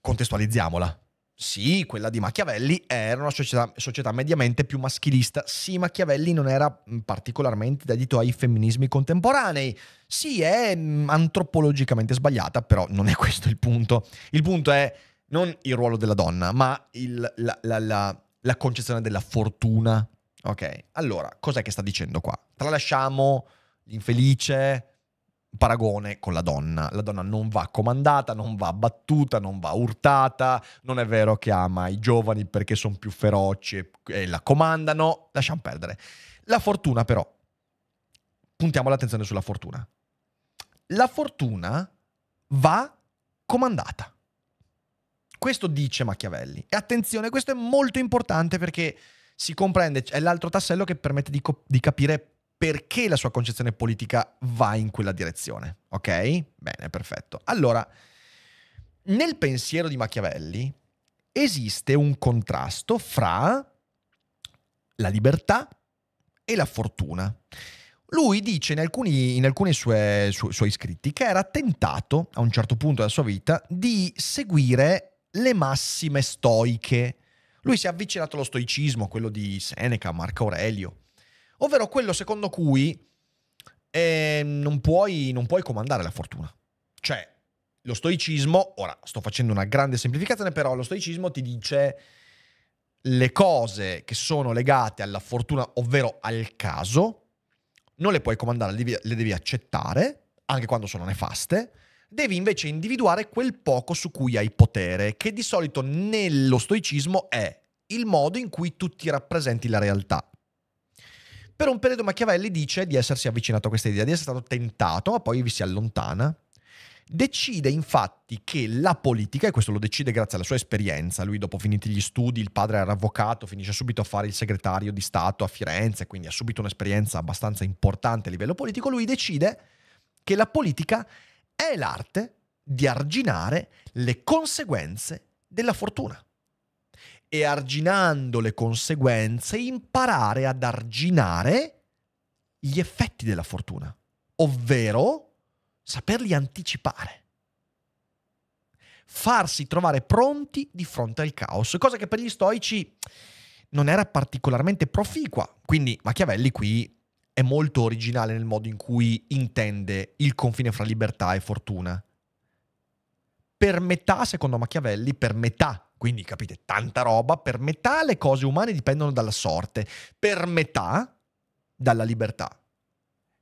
A: contestualizziamola. Sì, quella di Machiavelli era una società, società, mediamente più maschilista. Sì, Machiavelli non era mm, particolarmente dedito ai femminismi contemporanei. Sì, è mm, antropologicamente sbagliata, però non è questo il punto. Il punto è non il ruolo della donna, ma il, la, la, la, la concezione della fortuna Ok, allora, cos'è che sta dicendo qua? Tralasciamo l'infelice paragone con la donna. La donna non va comandata, non va battuta, non va urtata, non è vero che ama i giovani perché sono più feroci e, e la comandano, lasciamo perdere. La fortuna però, puntiamo l'attenzione sulla fortuna. La fortuna va comandata. Questo dice Machiavelli. E attenzione, questo è molto importante perché si comprende, è l'altro tassello che permette di, co- di capire perché la sua concezione politica va in quella direzione. Ok? Bene, perfetto. Allora, nel pensiero di Machiavelli esiste un contrasto fra la libertà e la fortuna. Lui dice in alcuni, in alcuni suoi, su, suoi scritti che era tentato a un certo punto della sua vita di seguire le massime stoiche lui si è avvicinato allo stoicismo, quello di Seneca, Marco Aurelio, ovvero quello secondo cui eh, non, puoi, non puoi comandare la fortuna. Cioè, lo stoicismo, ora sto facendo una grande semplificazione, però lo stoicismo ti dice le cose che sono legate alla fortuna, ovvero al caso, non le puoi comandare, le devi, le devi accettare, anche quando sono nefaste, devi invece individuare quel poco su cui hai potere, che di solito nello stoicismo è il modo in cui tu ti rappresenti la realtà. Per un periodo Machiavelli dice di essersi avvicinato a questa idea, di essere stato tentato, ma poi vi si allontana. Decide infatti che la politica, e questo lo decide grazie alla sua esperienza, lui dopo finiti gli studi, il padre era avvocato, finisce subito a fare il segretario di Stato a Firenze, quindi ha subito un'esperienza abbastanza importante a livello politico, lui decide che la politica è l'arte di arginare le conseguenze della fortuna. E arginando le conseguenze, imparare ad arginare gli effetti della fortuna, ovvero saperli anticipare. Farsi trovare pronti di fronte al caos, cosa che per gli stoici non era particolarmente proficua. Quindi Machiavelli qui è molto originale nel modo in cui intende il confine fra libertà e fortuna. Per metà, secondo Machiavelli, per metà quindi capite, tanta roba. Per metà le cose umane dipendono dalla sorte, per metà dalla libertà.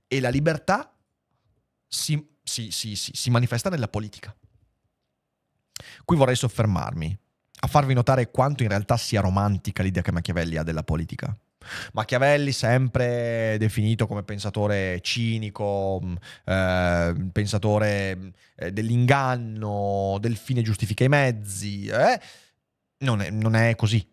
A: E la libertà si, si, si, si, manifesta nella politica. Qui vorrei soffermarmi a farvi notare quanto in realtà sia romantica l'idea che Machiavelli ha della politica. Machiavelli, sempre definito come pensatore cinico, mm, eh, pensatore mm, eh, dell'inganno, del fine giustifica i mezzi, eh? non, è, non è così.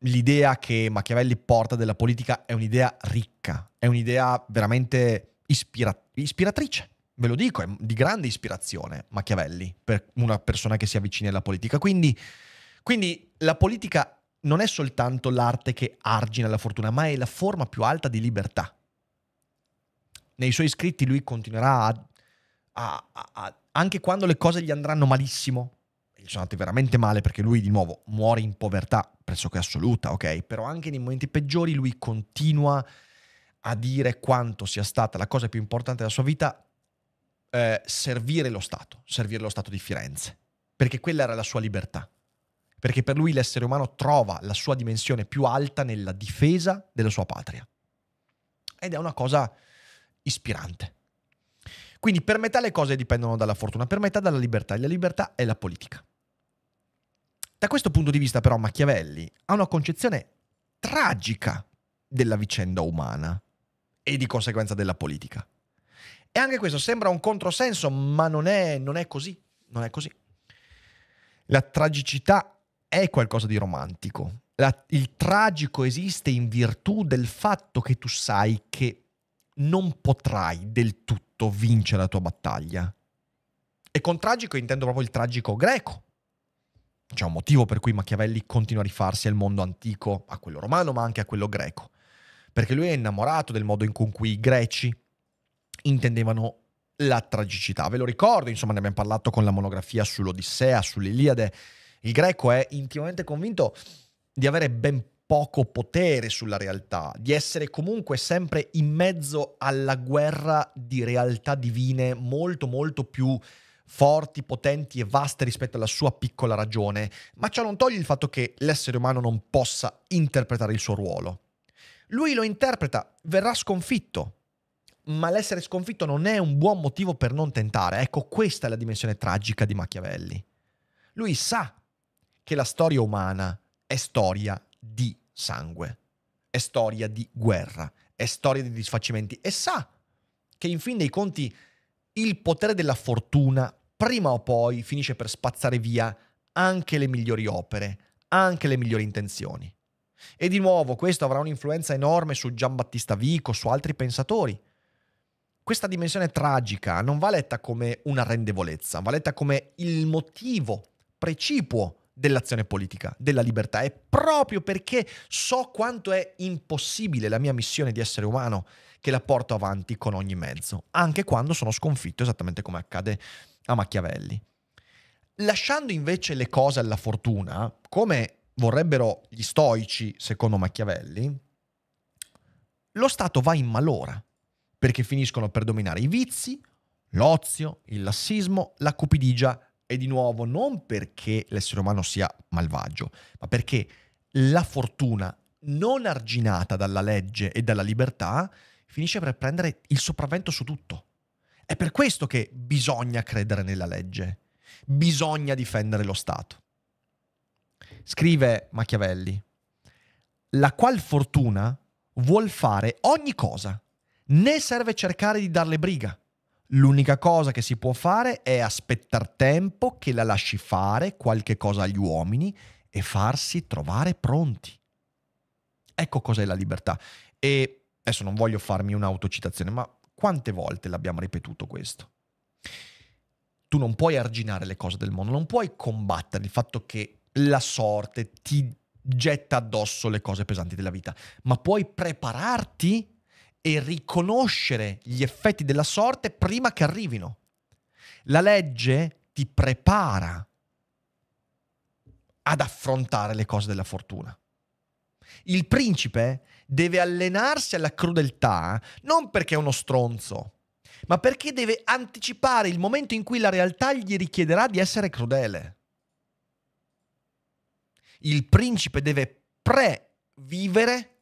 A: L'idea che Machiavelli porta della politica è un'idea ricca, è un'idea veramente ispira- ispiratrice ve lo dico, è di grande ispirazione Machiavelli per una persona che si avvicina alla politica. Quindi, quindi, la politica non è soltanto l'arte che argina la fortuna, ma è la forma più alta di libertà. Nei suoi scritti lui continuerà a, a, a, anche quando le cose gli andranno malissimo, gli sono andate veramente male perché lui di nuovo muore in povertà pressoché assoluta, ok? Però anche nei momenti peggiori lui continua a dire quanto sia stata la cosa più importante della sua vita eh, servire lo Stato, servire lo Stato di Firenze, perché quella era la sua libertà perché per lui l'essere umano trova la sua dimensione più alta nella difesa della sua patria. Ed è una cosa ispirante. Quindi per metà le cose dipendono dalla fortuna, per metà dalla libertà, e la libertà è la politica. Da questo punto di vista però Machiavelli ha una concezione tragica della vicenda umana e di conseguenza della politica. E anche questo sembra un controsenso, ma non è, non è così. Non è così. La tragicità è qualcosa di romantico. La, il tragico esiste in virtù del fatto che tu sai che non potrai del tutto vincere la tua battaglia. E con tragico intendo proprio il tragico greco. C'è un motivo per cui Machiavelli continua a rifarsi al mondo antico, a quello romano, ma anche a quello greco. Perché lui è innamorato del modo in cui i greci intendevano la tragicità. Ve lo ricordo, insomma, ne abbiamo parlato con la monografia sull'Odissea, sull'Iliade il greco è intimamente convinto di avere ben poco potere sulla realtà, di essere comunque sempre in mezzo alla guerra di realtà divine molto molto più forti, potenti e vaste rispetto alla sua piccola ragione, ma ciò non toglie il fatto che l'essere umano non possa interpretare il suo ruolo. Lui lo interpreta, verrà sconfitto, ma l'essere sconfitto non è un buon motivo per non tentare. Ecco, questa è la dimensione tragica di Machiavelli. Lui sa che la storia umana è storia di sangue, è storia di guerra, è storia di disfacimenti e sa che in fin dei conti il potere della fortuna prima o poi finisce per spazzare via anche le migliori opere, anche le migliori intenzioni. E di nuovo questo avrà un'influenza enorme su Giambattista Vico, su altri pensatori. Questa dimensione tragica non va letta come una rendevolezza, va letta come il motivo precipuo dell'azione politica, della libertà. E proprio perché so quanto è impossibile la mia missione di essere umano che la porto avanti con ogni mezzo, anche quando sono sconfitto, esattamente come accade a Machiavelli. Lasciando invece le cose alla fortuna, come vorrebbero gli stoici, secondo Machiavelli, lo Stato va in malora, perché finiscono per dominare i vizi, l'ozio, il lassismo, la cupidigia e di nuovo, non perché l'essere umano sia malvagio, ma perché la fortuna non arginata dalla legge e dalla libertà finisce per prendere il sopravvento su tutto. È per questo che bisogna credere nella legge, bisogna difendere lo Stato. Scrive Machiavelli, la qual fortuna vuol fare ogni cosa, né serve cercare di darle briga, L'unica cosa che si può fare è aspettare tempo che la lasci fare qualche cosa agli uomini e farsi trovare pronti. Ecco cos'è la libertà. E adesso non voglio farmi un'autocitazione, ma quante volte l'abbiamo ripetuto questo? Tu non puoi arginare le cose del mondo, non puoi combattere il fatto che la sorte ti getta addosso le cose pesanti della vita, ma puoi prepararti e riconoscere gli effetti della sorte prima che arrivino. La legge ti prepara ad affrontare le cose della fortuna. Il principe deve allenarsi alla crudeltà non perché è uno stronzo, ma perché deve anticipare il momento in cui la realtà gli richiederà di essere crudele. Il principe deve pre-vivere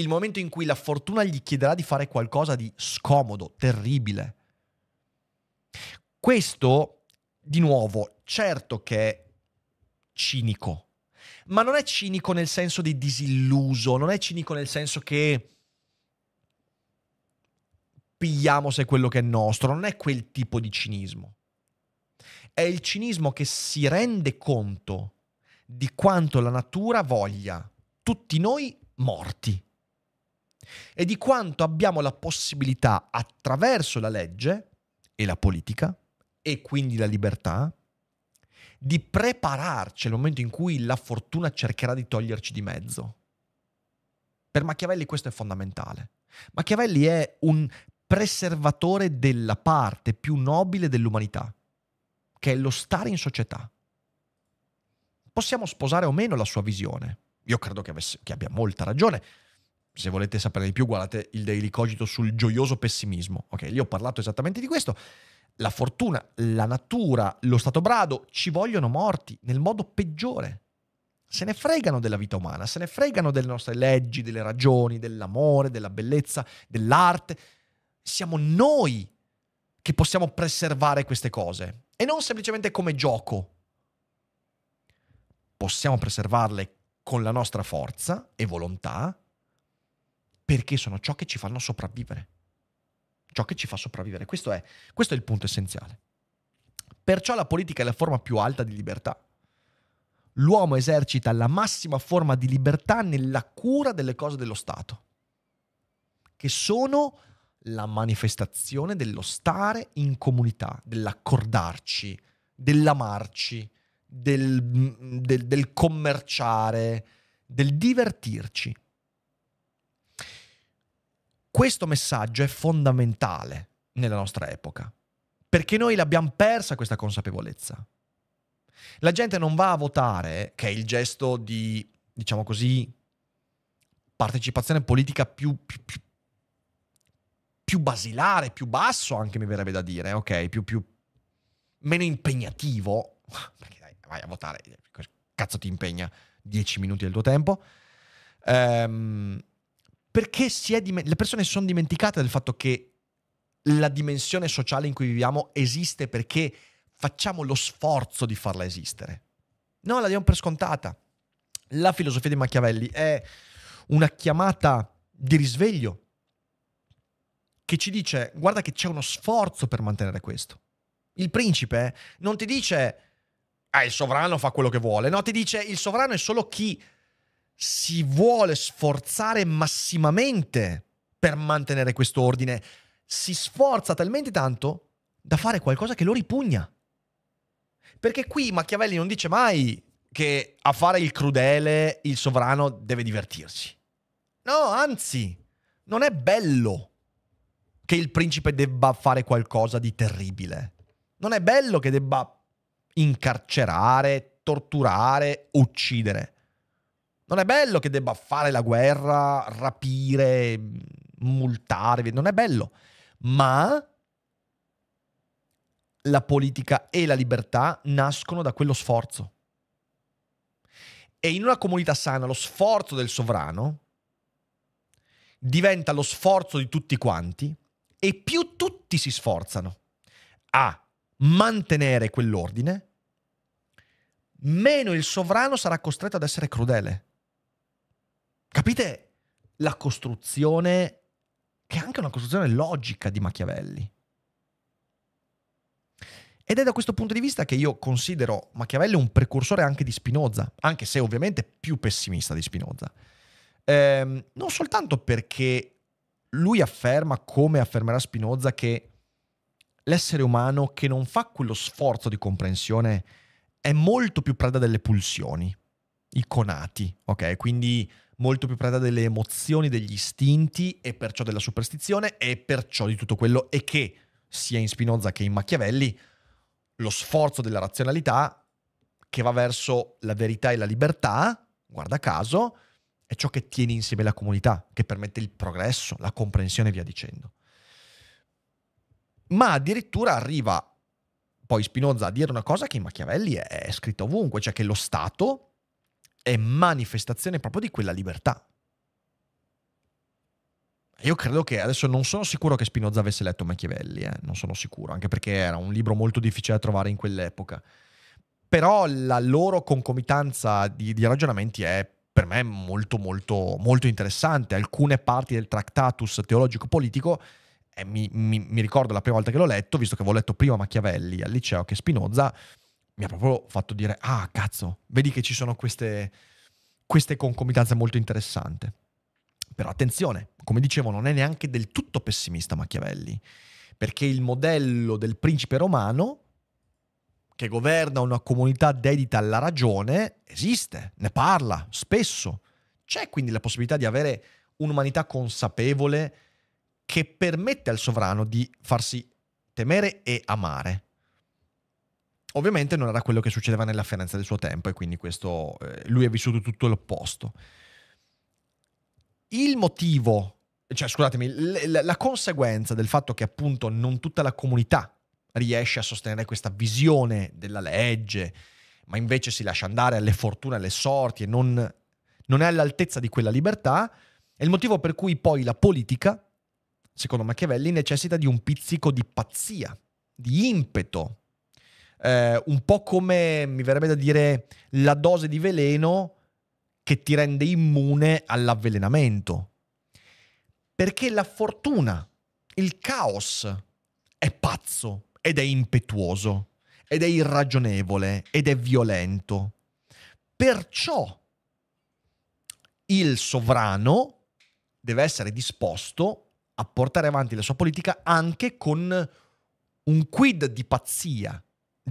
A: il momento in cui la fortuna gli chiederà di fare qualcosa di scomodo, terribile. Questo, di nuovo, certo che è cinico, ma non è cinico nel senso di disilluso, non è cinico nel senso che pigliamo se è quello che è nostro, non è quel tipo di cinismo. È il cinismo che si rende conto di quanto la natura voglia tutti noi morti e di quanto abbiamo la possibilità attraverso la legge e la politica e quindi la libertà di prepararci al momento in cui la fortuna cercherà di toglierci di mezzo. Per Machiavelli questo è fondamentale. Machiavelli è un preservatore della parte più nobile dell'umanità, che è lo stare in società. Possiamo sposare o meno la sua visione. Io credo che, avesse, che abbia molta ragione, se volete sapere di più, guardate il Daily Cogito sul gioioso pessimismo. Ok, lì ho parlato esattamente di questo. La fortuna, la natura, lo stato brado ci vogliono morti nel modo peggiore. Se ne fregano della vita umana, se ne fregano delle nostre leggi, delle ragioni, dell'amore, della bellezza, dell'arte. Siamo noi che possiamo preservare queste cose e non semplicemente come gioco. Possiamo preservarle con la nostra forza e volontà perché sono ciò che ci fanno sopravvivere. Ciò che ci fa sopravvivere. Questo è, questo è il punto essenziale. Perciò la politica è la forma più alta di libertà. L'uomo esercita la massima forma di libertà nella cura delle cose dello Stato, che sono la manifestazione dello stare in comunità, dell'accordarci, dell'amarci, del, del, del commerciare, del divertirci. Questo messaggio è fondamentale nella nostra epoca, perché noi l'abbiamo persa questa consapevolezza. La gente non va a votare, che è il gesto di, diciamo così, partecipazione politica più, più, più, più basilare, più basso anche mi verrebbe da dire, ok? Più, più meno impegnativo, *laughs* perché dai, vai a votare, cazzo ti impegna 10 minuti del tuo tempo. Ehm, perché diment- le persone si sono dimenticate del fatto che la dimensione sociale in cui viviamo esiste perché facciamo lo sforzo di farla esistere. No, la diamo per scontata. La filosofia di Machiavelli è una chiamata di risveglio che ci dice guarda che c'è uno sforzo per mantenere questo. Il principe eh, non ti dice ah, il sovrano fa quello che vuole, no, ti dice il sovrano è solo chi si vuole sforzare massimamente per mantenere questo ordine, si sforza talmente tanto da fare qualcosa che lo ripugna. Perché qui Machiavelli non dice mai che a fare il crudele il sovrano deve divertirsi. No, anzi, non è bello che il principe debba fare qualcosa di terribile. Non è bello che debba incarcerare, torturare, uccidere. Non è bello che debba fare la guerra, rapire, multare, non è bello. Ma la politica e la libertà nascono da quello sforzo. E in una comunità sana lo sforzo del sovrano diventa lo sforzo di tutti quanti e più tutti si sforzano a mantenere quell'ordine, meno il sovrano sarà costretto ad essere crudele. Capite la costruzione, che è anche una costruzione logica di Machiavelli. Ed è da questo punto di vista che io considero Machiavelli un precursore anche di Spinoza, anche se ovviamente più pessimista di Spinoza. Ehm, non soltanto perché lui afferma, come affermerà Spinoza, che l'essere umano che non fa quello sforzo di comprensione è molto più preda delle pulsioni, i conati, ok? Quindi molto più preda delle emozioni, degli istinti e perciò della superstizione e perciò di tutto quello e che sia in Spinoza che in Machiavelli lo sforzo della razionalità che va verso la verità e la libertà, guarda caso, è ciò che tiene insieme la comunità, che permette il progresso, la comprensione e via dicendo. Ma addirittura arriva poi Spinoza a dire una cosa che in Machiavelli è, scritta ovunque, cioè che lo Stato è manifestazione proprio di quella libertà. Io credo che adesso non sono sicuro che Spinoza avesse letto Machiavelli, eh? non sono sicuro, anche perché era un libro molto difficile da trovare in quell'epoca. Però la loro concomitanza di, di ragionamenti è per me molto molto molto interessante. Alcune parti del Tractatus teologico-politico eh, mi, mi, mi, ricordo la prima volta che l'ho letto, visto che avevo letto prima Machiavelli al liceo che Spinoza, mi ha proprio fatto dire, ah cazzo, vedi che ci sono queste, queste concomitanze molto interessanti. Però attenzione, come dicevo, non è neanche del tutto pessimista Machiavelli, perché il modello del principe romano che governa una comunità dedita alla ragione esiste, ne parla spesso. C'è quindi la possibilità di avere un'umanità consapevole che permette al sovrano di farsi temere e amare. Ovviamente non era quello che succedeva nella Firenze del suo tempo e quindi questo, eh, lui ha vissuto tutto l'opposto. Il motivo, cioè scusatemi, la, la conseguenza del fatto che appunto non tutta la comunità riesce a sostenere questa visione della legge, ma invece si lascia andare alle fortune, alle sorti e non, non è all'altezza di quella libertà, è il motivo per cui poi la politica, secondo Machiavelli, necessita di un pizzico di pazzia, di impeto eh, un po' come, mi verrebbe da dire, la dose di veleno che ti rende immune all'avvelenamento. Perché la fortuna, il caos, è pazzo ed è impetuoso ed è irragionevole ed è violento. Perciò il sovrano deve essere disposto a portare avanti la sua politica anche con un quid di pazzia,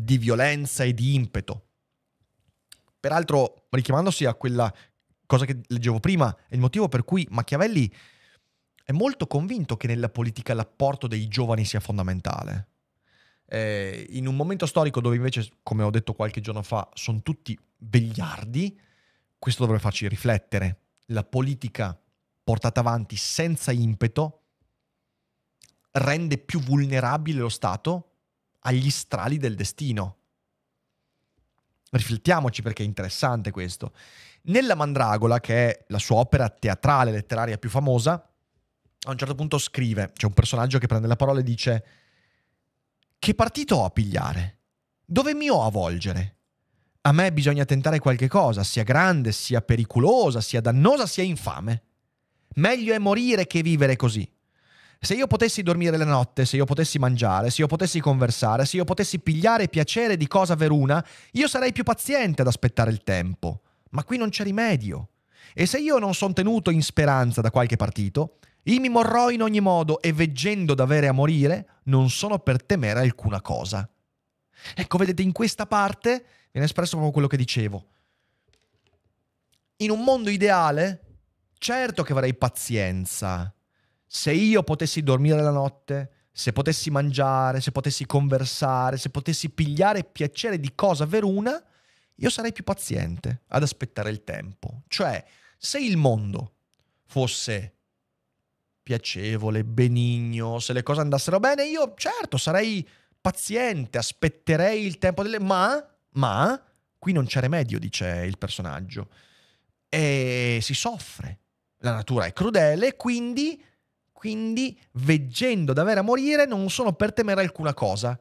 A: di violenza e di impeto. Peraltro, richiamandosi a quella cosa che leggevo prima, è il motivo per cui Machiavelli è molto convinto che nella politica l'apporto dei giovani sia fondamentale. Eh, in un momento storico dove invece, come ho detto qualche giorno fa, sono tutti vegliardi, questo dovrebbe farci riflettere. La politica portata avanti senza impeto rende più vulnerabile lo Stato agli strali del destino. Riflettiamoci perché è interessante questo. Nella Mandragola, che è la sua opera teatrale letteraria più famosa, a un certo punto scrive, c'è un personaggio che prende la parola e dice Che partito ho a pigliare? Dove mi ho a volgere? A me bisogna tentare qualche cosa, sia grande, sia pericolosa, sia dannosa, sia infame. Meglio è morire che vivere così. Se io potessi dormire la notte, se io potessi mangiare, se io potessi conversare, se io potessi pigliare piacere di cosa veruna, io sarei più paziente ad aspettare il tempo. Ma qui non c'è rimedio. E se io non sono tenuto in speranza da qualche partito, io mi morrò in ogni modo e veggendo d'avere a morire, non sono per temere alcuna cosa. Ecco, vedete, in questa parte viene espresso proprio quello che dicevo. In un mondo ideale, certo che avrei pazienza, se io potessi dormire la notte, se potessi mangiare, se potessi conversare, se potessi pigliare piacere di cosa veruna, io sarei più paziente ad aspettare il tempo. Cioè, se il mondo fosse piacevole, benigno, se le cose andassero bene, io certo sarei paziente, aspetterei il tempo delle... Ma, ma, qui non c'è remedio, dice il personaggio. E si soffre. La natura è crudele, quindi quindi, veggendo davvero a morire, non sono per temere alcuna cosa.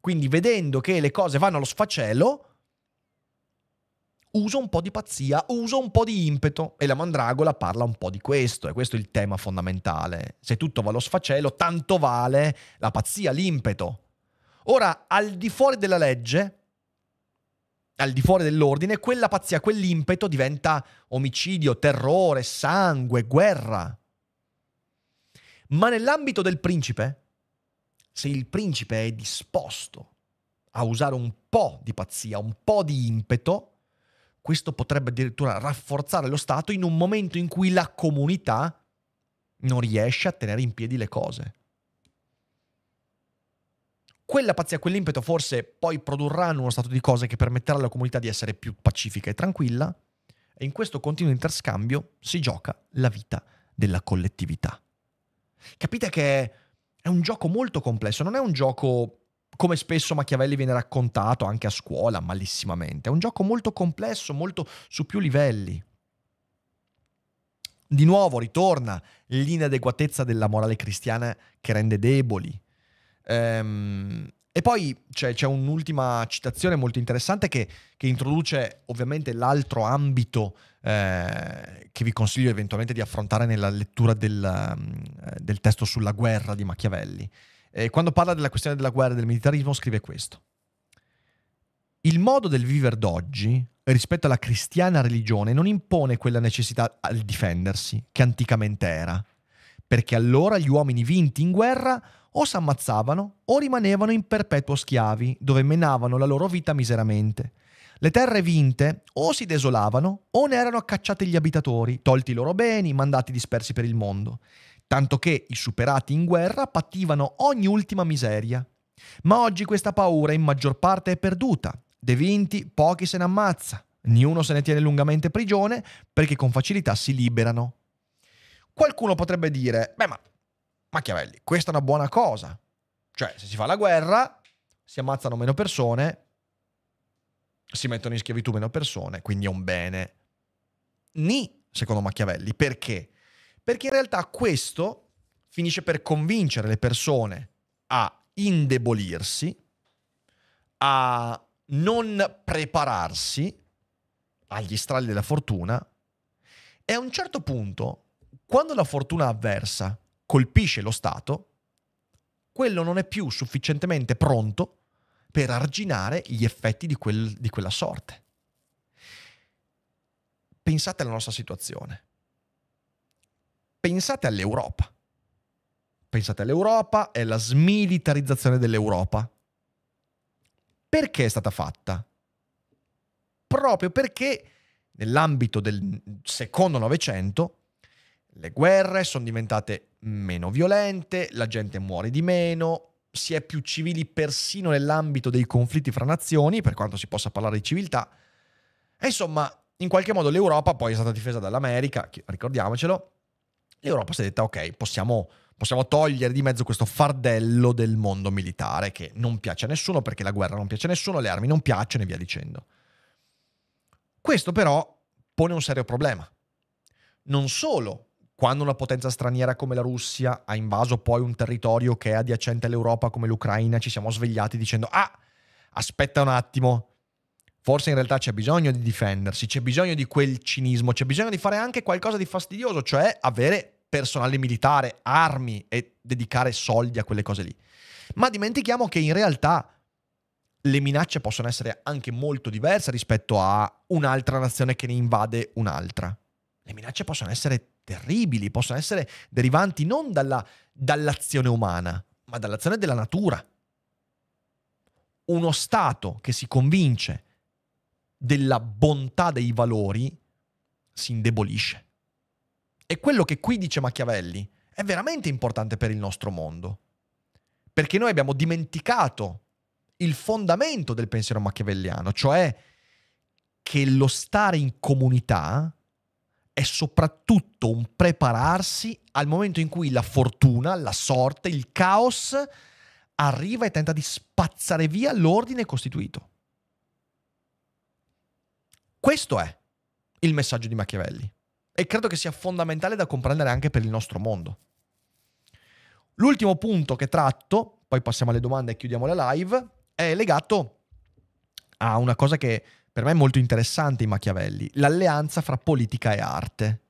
A: Quindi, vedendo che le cose vanno allo sfacelo, uso un po' di pazzia, uso un po' di impeto. E la mandragola parla un po' di questo, e questo è il tema fondamentale. Se tutto va allo sfacelo, tanto vale la pazzia, l'impeto. Ora, al di fuori della legge, al di fuori dell'ordine, quella pazzia, quell'impeto diventa omicidio, terrore, sangue, guerra. Ma nell'ambito del principe, se il principe è disposto a usare un po' di pazzia, un po' di impeto, questo potrebbe addirittura rafforzare lo Stato in un momento in cui la comunità non riesce a tenere in piedi le cose. Quella pazzia, quell'impeto forse poi produrranno uno stato di cose che permetterà alla comunità di essere più pacifica e tranquilla e in questo continuo interscambio si gioca la vita della collettività. Capite che è un gioco molto complesso, non è un gioco come spesso Machiavelli viene raccontato anche a scuola malissimamente, è un gioco molto complesso, molto su più livelli. Di nuovo ritorna l'inadeguatezza della morale cristiana che rende deboli. Ehm, e poi c'è, c'è, un'ultima citazione molto interessante che, che introduce ovviamente l'altro ambito eh, che vi consiglio eventualmente di affrontare nella lettura del, mm, eh, del testo sulla guerra di Machiavelli. Eh, quando parla della questione della guerra e del militarismo scrive questo. Il modo del vivere d'oggi rispetto alla cristiana religione non impone quella necessità al difendersi che anticamente era, perché allora gli uomini vinti in guerra o si ammazzavano o rimanevano in perpetuo schiavi, dove menavano la loro vita miseramente. Le terre vinte o si desolavano o ne erano accacciati gli abitatori, tolti i loro beni, mandati dispersi per il mondo, tanto che i superati in guerra pativano ogni ultima miseria. Ma oggi questa paura in maggior parte è perduta. De vinti pochi se ne ammazza, Niuno se ne tiene lungamente prigione perché con facilità si liberano. Qualcuno potrebbe dire, beh ma Machiavelli, questa è una buona cosa. Cioè, se si fa la guerra, si ammazzano meno persone, si mettono in schiavitù meno persone, quindi è un bene. Ni, secondo Machiavelli, perché? Perché in realtà questo finisce per convincere le persone a indebolirsi, a non prepararsi agli strali della fortuna e a un certo punto, quando la fortuna avversa colpisce lo Stato, quello non è più sufficientemente pronto per arginare gli effetti di, quel, di quella sorte. Pensate alla nostra situazione. Pensate all'Europa. Pensate all'Europa e alla smilitarizzazione dell'Europa. Perché è stata fatta? Proprio perché nell'ambito del secondo Novecento le guerre sono diventate meno violente, la gente muore di meno, si è più civili persino nell'ambito dei conflitti fra nazioni, per quanto si possa parlare di civiltà. E insomma, in qualche modo l'Europa poi è stata difesa dall'America, ricordiamocelo. L'Europa si è detta ok, possiamo, possiamo togliere di mezzo questo fardello del mondo militare che non piace a nessuno perché la guerra non piace a nessuno, le armi non piacciono e via dicendo. Questo però pone un serio problema. Non solo quando una potenza straniera come la Russia ha invaso poi un territorio che è adiacente all'Europa come l'Ucraina, ci siamo svegliati dicendo ah, aspetta un attimo, forse in realtà c'è bisogno di difendersi, c'è bisogno di quel cinismo, c'è bisogno di fare anche qualcosa di fastidioso, cioè avere personale militare, armi e dedicare soldi a quelle cose lì. Ma dimentichiamo che in realtà le minacce possono essere anche molto diverse rispetto a un'altra nazione che ne invade un'altra le minacce possono essere terribili, possono essere derivanti non dalla, dall'azione umana, ma dall'azione della natura. Uno Stato che si convince della bontà dei valori si indebolisce. E quello che qui dice Machiavelli è veramente importante per il nostro mondo, perché noi abbiamo dimenticato il fondamento del pensiero machiavelliano, cioè che lo stare in comunità è soprattutto un prepararsi al momento in cui la fortuna, la sorte, il caos arriva e tenta di spazzare via l'ordine costituito. Questo è il messaggio di Machiavelli e credo che sia fondamentale da comprendere anche per il nostro mondo. L'ultimo punto che tratto, poi passiamo alle domande e chiudiamo la live, è legato a una cosa che per me è molto interessante in Machiavelli, l'alleanza fra politica e arte.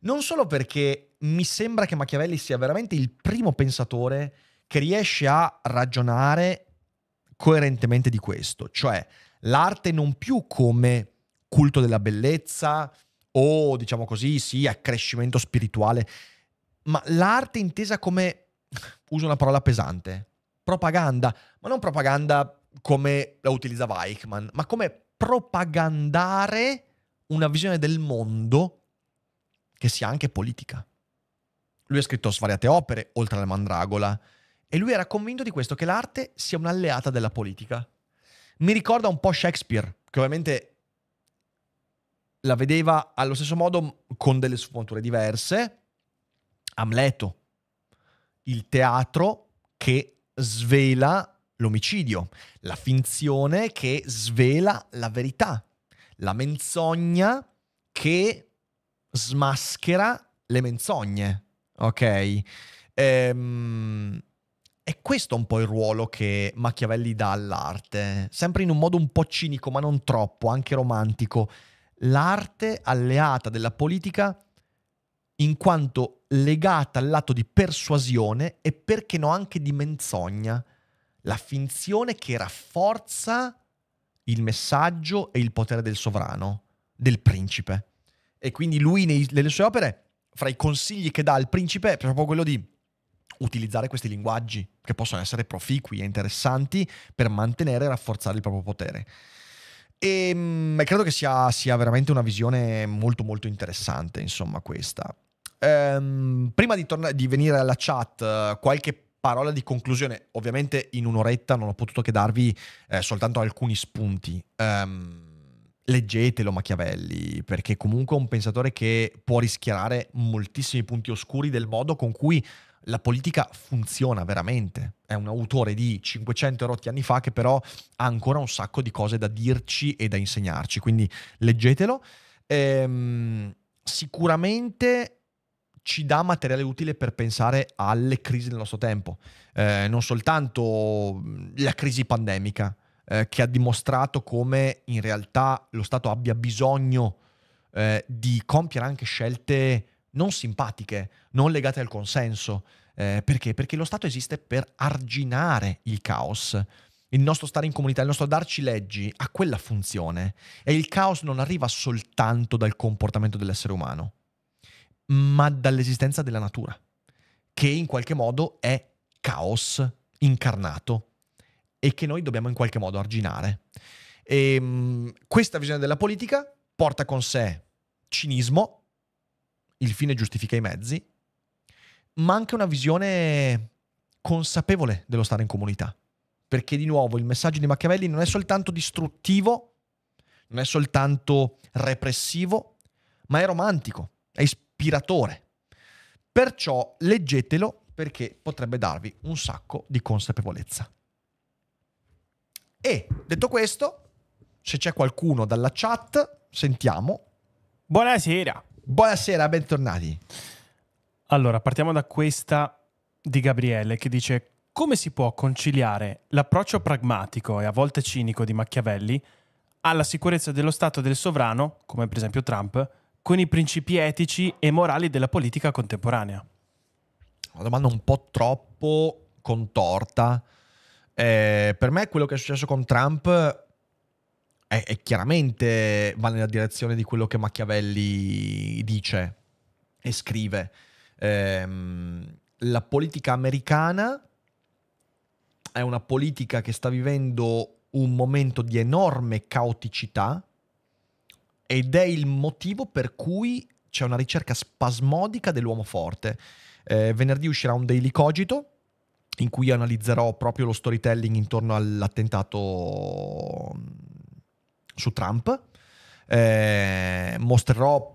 A: Non solo perché mi sembra che Machiavelli sia veramente il primo pensatore che riesce a ragionare coerentemente di questo, cioè l'arte non più come culto della bellezza o diciamo così, sì, accrescimento spirituale, ma l'arte intesa come, uso una parola pesante, propaganda, ma non propaganda come la utilizzava Eichmann, ma come propagandare una visione del mondo che sia anche politica. Lui ha scritto svariate opere, oltre alla mandragola, e lui era convinto di questo, che l'arte sia un'alleata della politica. Mi ricorda un po' Shakespeare, che ovviamente la vedeva allo stesso modo con delle sfumature diverse. Amleto, il teatro che svela l'omicidio, la finzione che svela la verità, la menzogna che smaschera le menzogne, ok? Ehm, e questo un po' il ruolo che Machiavelli dà all'arte, sempre in un modo un po' cinico, ma non troppo, anche romantico. L'arte alleata della politica in quanto legata al lato di persuasione e perché no anche di menzogna la finzione che rafforza il messaggio e il potere del sovrano, del principe. E quindi lui nei, nelle sue opere, fra i consigli che dà al principe, è proprio quello di utilizzare questi linguaggi, che possono essere proficui e interessanti, per mantenere e rafforzare il proprio potere. E ehm, mh, credo che sia, sia, veramente una visione molto molto interessante, insomma, questa. Ehm, prima di, torna- di venire alla chat, eh, qualche parola di conclusione, ovviamente in un'oretta non ho potuto che darvi eh, soltanto alcuni spunti. Um, leggetelo Machiavelli, perché comunque è un pensatore che può rischiarare moltissimi punti oscuri del modo con cui la politica funziona veramente. È un autore di 500 erotti anni fa che però ha ancora un sacco di cose da dirci e da insegnarci, quindi leggetelo. Ehm, sicuramente ci dà materiale utile per pensare alle crisi del nostro tempo, eh, non soltanto la crisi pandemica, eh, che ha dimostrato come in realtà lo Stato abbia bisogno eh, di compiere anche scelte non simpatiche, non legate al consenso. Eh, perché? Perché lo Stato esiste per arginare il caos. Il nostro stare in comunità, il nostro darci leggi ha quella funzione e il caos non arriva soltanto dal comportamento dell'essere umano, ma dall'esistenza della natura, che in qualche modo è caos incarnato e che noi dobbiamo in qualche modo arginare. E, ehm, questa visione della politica porta con sé cinismo, il fine giustifica i mezzi, ma anche una visione consapevole dello stare in comunità. Perché di nuovo il messaggio di Machiavelli non è soltanto distruttivo, non è soltanto repressivo, ma è romantico, è ispirato ispiratore. Perciò leggetelo perché potrebbe darvi un sacco di consapevolezza. E detto questo, se c'è qualcuno dalla chat, sentiamo. Buonasera. Buonasera, bentornati. Allora,
B: partiamo da questa di Gabriele che dice come si può conciliare l'approccio pragmatico e a volte cinico di Machiavelli alla sicurezza dello Stato e del sovrano, come per esempio Trump, con i principi etici e morali della politica contemporanea?
A: Una domanda un po' troppo contorta. Eh, per me quello che è successo con Trump è, è chiaramente va nella direzione di quello che Machiavelli dice e scrive. Eh, la politica americana è una politica che sta vivendo un momento di enorme caoticità ed è il motivo per cui c'è una ricerca spasmodica dell'uomo forte. Eh, venerdì uscirà un daily cogito in cui analizzerò proprio lo storytelling intorno all'attentato mm, su Trump. Eh, mostrerò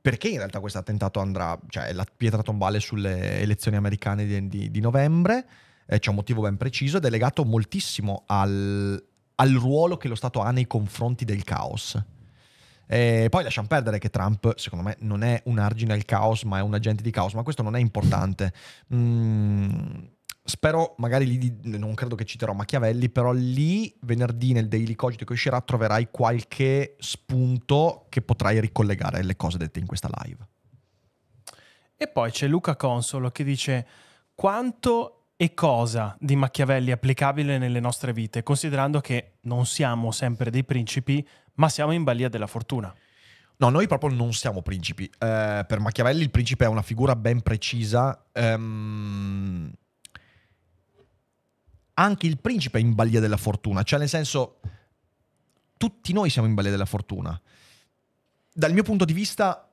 A: perché in realtà questo attentato andrà, cioè la pietra tombale sulle elezioni americane di, di, di novembre, eh, c'è un motivo ben preciso ed è legato moltissimo al, al ruolo che lo Stato ha nei confronti del caos. E poi lasciamo perdere che Trump, secondo me, non è un argine al caos, ma è un agente di caos, ma questo non è importante. Mm, spero, magari lì, non credo che citerò Machiavelli, però lì venerdì nel Daily Cogito che uscirà troverai qualche spunto che potrai ricollegare alle cose dette in questa live.
B: E poi c'è Luca Consolo che dice quanto e cosa di Machiavelli applicabile nelle nostre vite, considerando che non siamo sempre dei principi, ma siamo in balia della fortuna.
A: No, noi proprio non siamo principi. Eh, per Machiavelli il principe è una figura ben precisa. Ehm, anche il principe è in balia della fortuna, cioè nel senso tutti noi siamo in balia della fortuna. Dal mio punto di vista,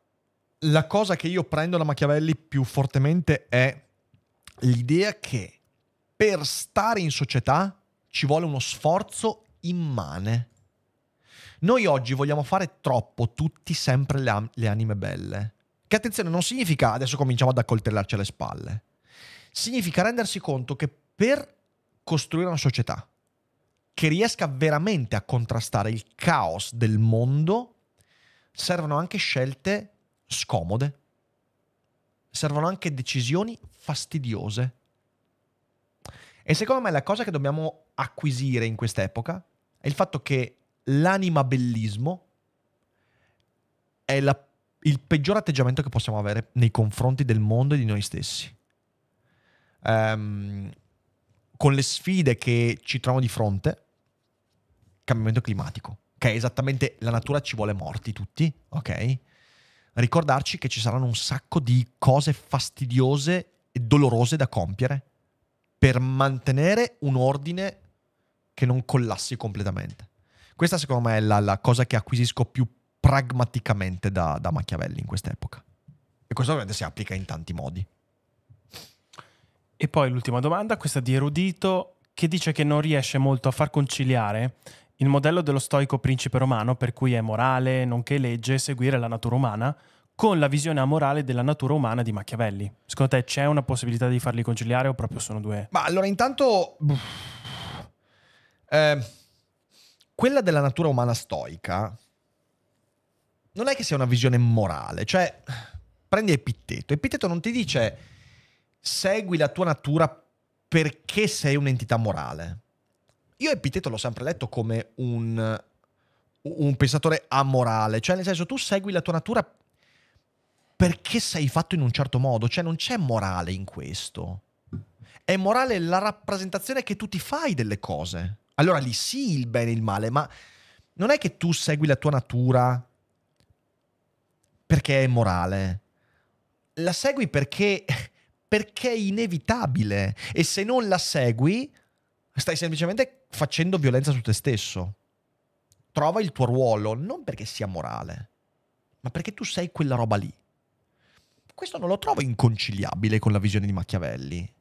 A: la cosa che io prendo da Machiavelli più fortemente è l'idea che per stare in società ci vuole uno sforzo immane. Noi oggi vogliamo fare troppo tutti sempre le, am- le anime belle. Che attenzione, non significa adesso cominciamo ad accoltellarci alle spalle. Significa rendersi conto che per costruire una società che riesca veramente a contrastare il caos del mondo, servono anche scelte scomode, servono anche decisioni fastidiose. E secondo me la cosa che dobbiamo acquisire in quest'epoca è il fatto che l'anima bellismo è la, il peggior atteggiamento che possiamo avere nei confronti del mondo e di noi stessi. Um, con le sfide che ci troviamo di fronte, cambiamento climatico, che è esattamente la natura ci vuole morti tutti, ok? Ricordarci che ci saranno un sacco di cose fastidiose e dolorose da compiere per mantenere un ordine che non collassi completamente. Questa secondo me è la, la cosa che acquisisco più pragmaticamente da, da Machiavelli in quest'epoca. E questo ovviamente si applica in tanti modi. E poi l'ultima domanda, questa di Erudito, che dice che non riesce
B: molto a far conciliare il modello dello stoico principe romano, per cui è morale, nonché legge, seguire la natura umana, con la visione amorale della natura umana di Machiavelli. Secondo te c'è una possibilità di farli conciliare o proprio sono due?
A: Ma allora intanto... Eh, quella della natura umana stoica non è che sia una visione morale, cioè prendi Epitteto, Epitteto non ti dice segui la tua natura perché sei un'entità morale. Io Epiteto l'ho sempre letto come un, un, pensatore amorale, cioè nel senso tu segui la tua natura perché sei fatto in un certo modo, cioè non c'è morale in questo. È morale la rappresentazione che tu ti fai delle cose allora lì sì il bene e il male, ma non è che tu segui la tua natura perché è morale, la segui perché, perché è inevitabile e se non la segui stai semplicemente facendo violenza su te stesso. Trova il tuo ruolo non perché sia morale, ma perché tu sei quella roba lì. Questo non lo trovo inconciliabile con la visione di Machiavelli.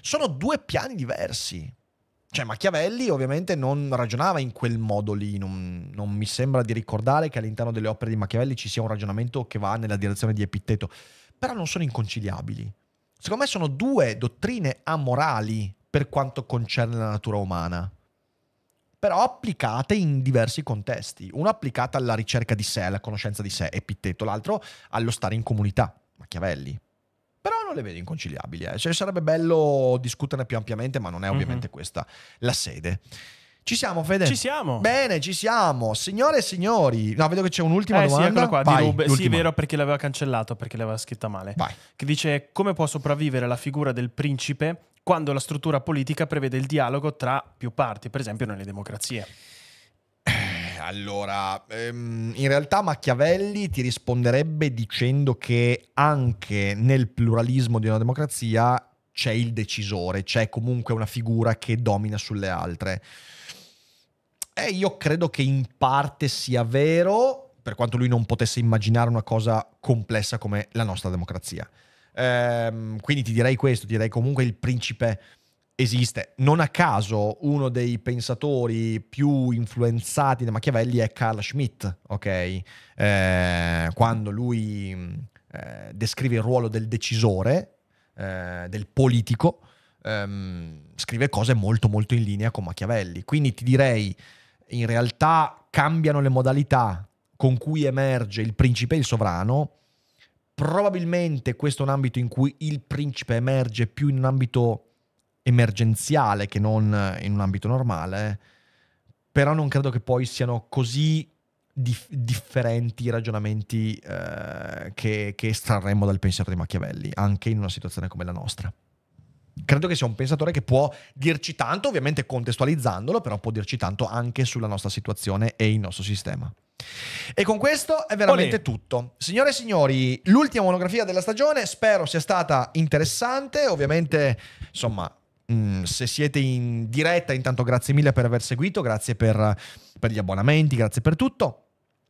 A: Sono due piani diversi. Cioè Machiavelli ovviamente non ragionava in quel modo lì, non, non, mi sembra di ricordare che all'interno delle opere di Machiavelli ci sia un ragionamento che va nella direzione di Epitteto, però non sono inconciliabili. Secondo me sono due dottrine amorali per quanto concerne la natura umana, però applicate in diversi contesti. Una applicata alla ricerca di sé, alla conoscenza di sé, Epitteto, l'altro allo stare in comunità, Machiavelli. Però non le vedo inconciliabili, eh. cioè, sarebbe bello discuterne più ampiamente, ma non è mhm. ovviamente mm-hmm. questa la sede. Ci siamo, Fede? Ci siamo. Bene, ci siamo. Signore e signori, no, vedo che c'è un'ultima eh, domanda. Sì, qua, Vai, Rube... sì, è vero
B: perché l'aveva cancellato, perché l'aveva scritta male. Vai. Che dice come può sopravvivere la figura del principe quando la struttura politica prevede il dialogo tra più parti, per esempio nelle democrazie
A: allora, ehm, in realtà Machiavelli ti risponderebbe dicendo che anche nel pluralismo di una democrazia c'è il decisore, c'è comunque una figura che domina sulle altre. E io credo che in parte sia vero, per quanto lui non potesse immaginare una cosa complessa come la nostra democrazia. Ehm, quindi ti direi questo, ti direi comunque il principe esiste. Non a caso uno dei pensatori più influenzati da Machiavelli è Carl Schmitt, ok? Eh, quando lui eh, descrive il ruolo del decisore, eh, del politico, ehm, scrive cose molto molto in linea con Machiavelli. Quindi ti direi, in realtà cambiano le modalità con cui emerge il principe e il sovrano, probabilmente questo è un ambito in cui il principe emerge più in un ambito emergenziale che non eh, in un ambito normale, però non credo che poi siano così dif- differenti i ragionamenti eh, che, che estrarremmo dal pensiero di Machiavelli, anche in una situazione come la nostra. Credo che sia un pensatore che può dirci tanto, ovviamente contestualizzandolo, però può dirci tanto anche sulla nostra situazione e il nostro sistema. E con questo è veramente Olè. tutto. Signore e signori, l'ultima monografia della stagione spero sia stata interessante. Ovviamente, insomma, Mm, se siete in diretta, intanto grazie mille per aver seguito, grazie per, per gli abbonamenti, grazie per tutto.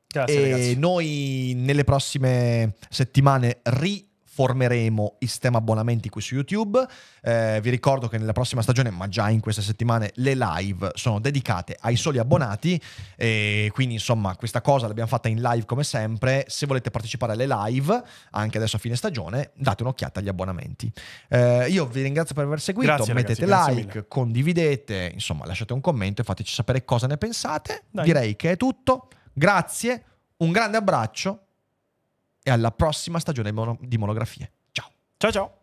A: Grazie, e ragazzi. noi nelle prossime settimane ri formeremo il sistema abbonamenti qui su YouTube. Eh, vi ricordo che nella prossima stagione, ma già in queste settimane, le live sono dedicate ai soli abbonati. E quindi, insomma, questa cosa l'abbiamo fatta in live come sempre. Se volete partecipare alle live, anche adesso a fine stagione, date un'occhiata agli abbonamenti. Eh, io vi ringrazio per aver seguito. Grazie, Mettete ragazzi, like, condividete, insomma, lasciate un commento e fateci sapere cosa ne pensate. Dai. Direi che è tutto. Grazie, un grande abbraccio e alla prossima stagione di monografie. Ciao. Ciao ciao.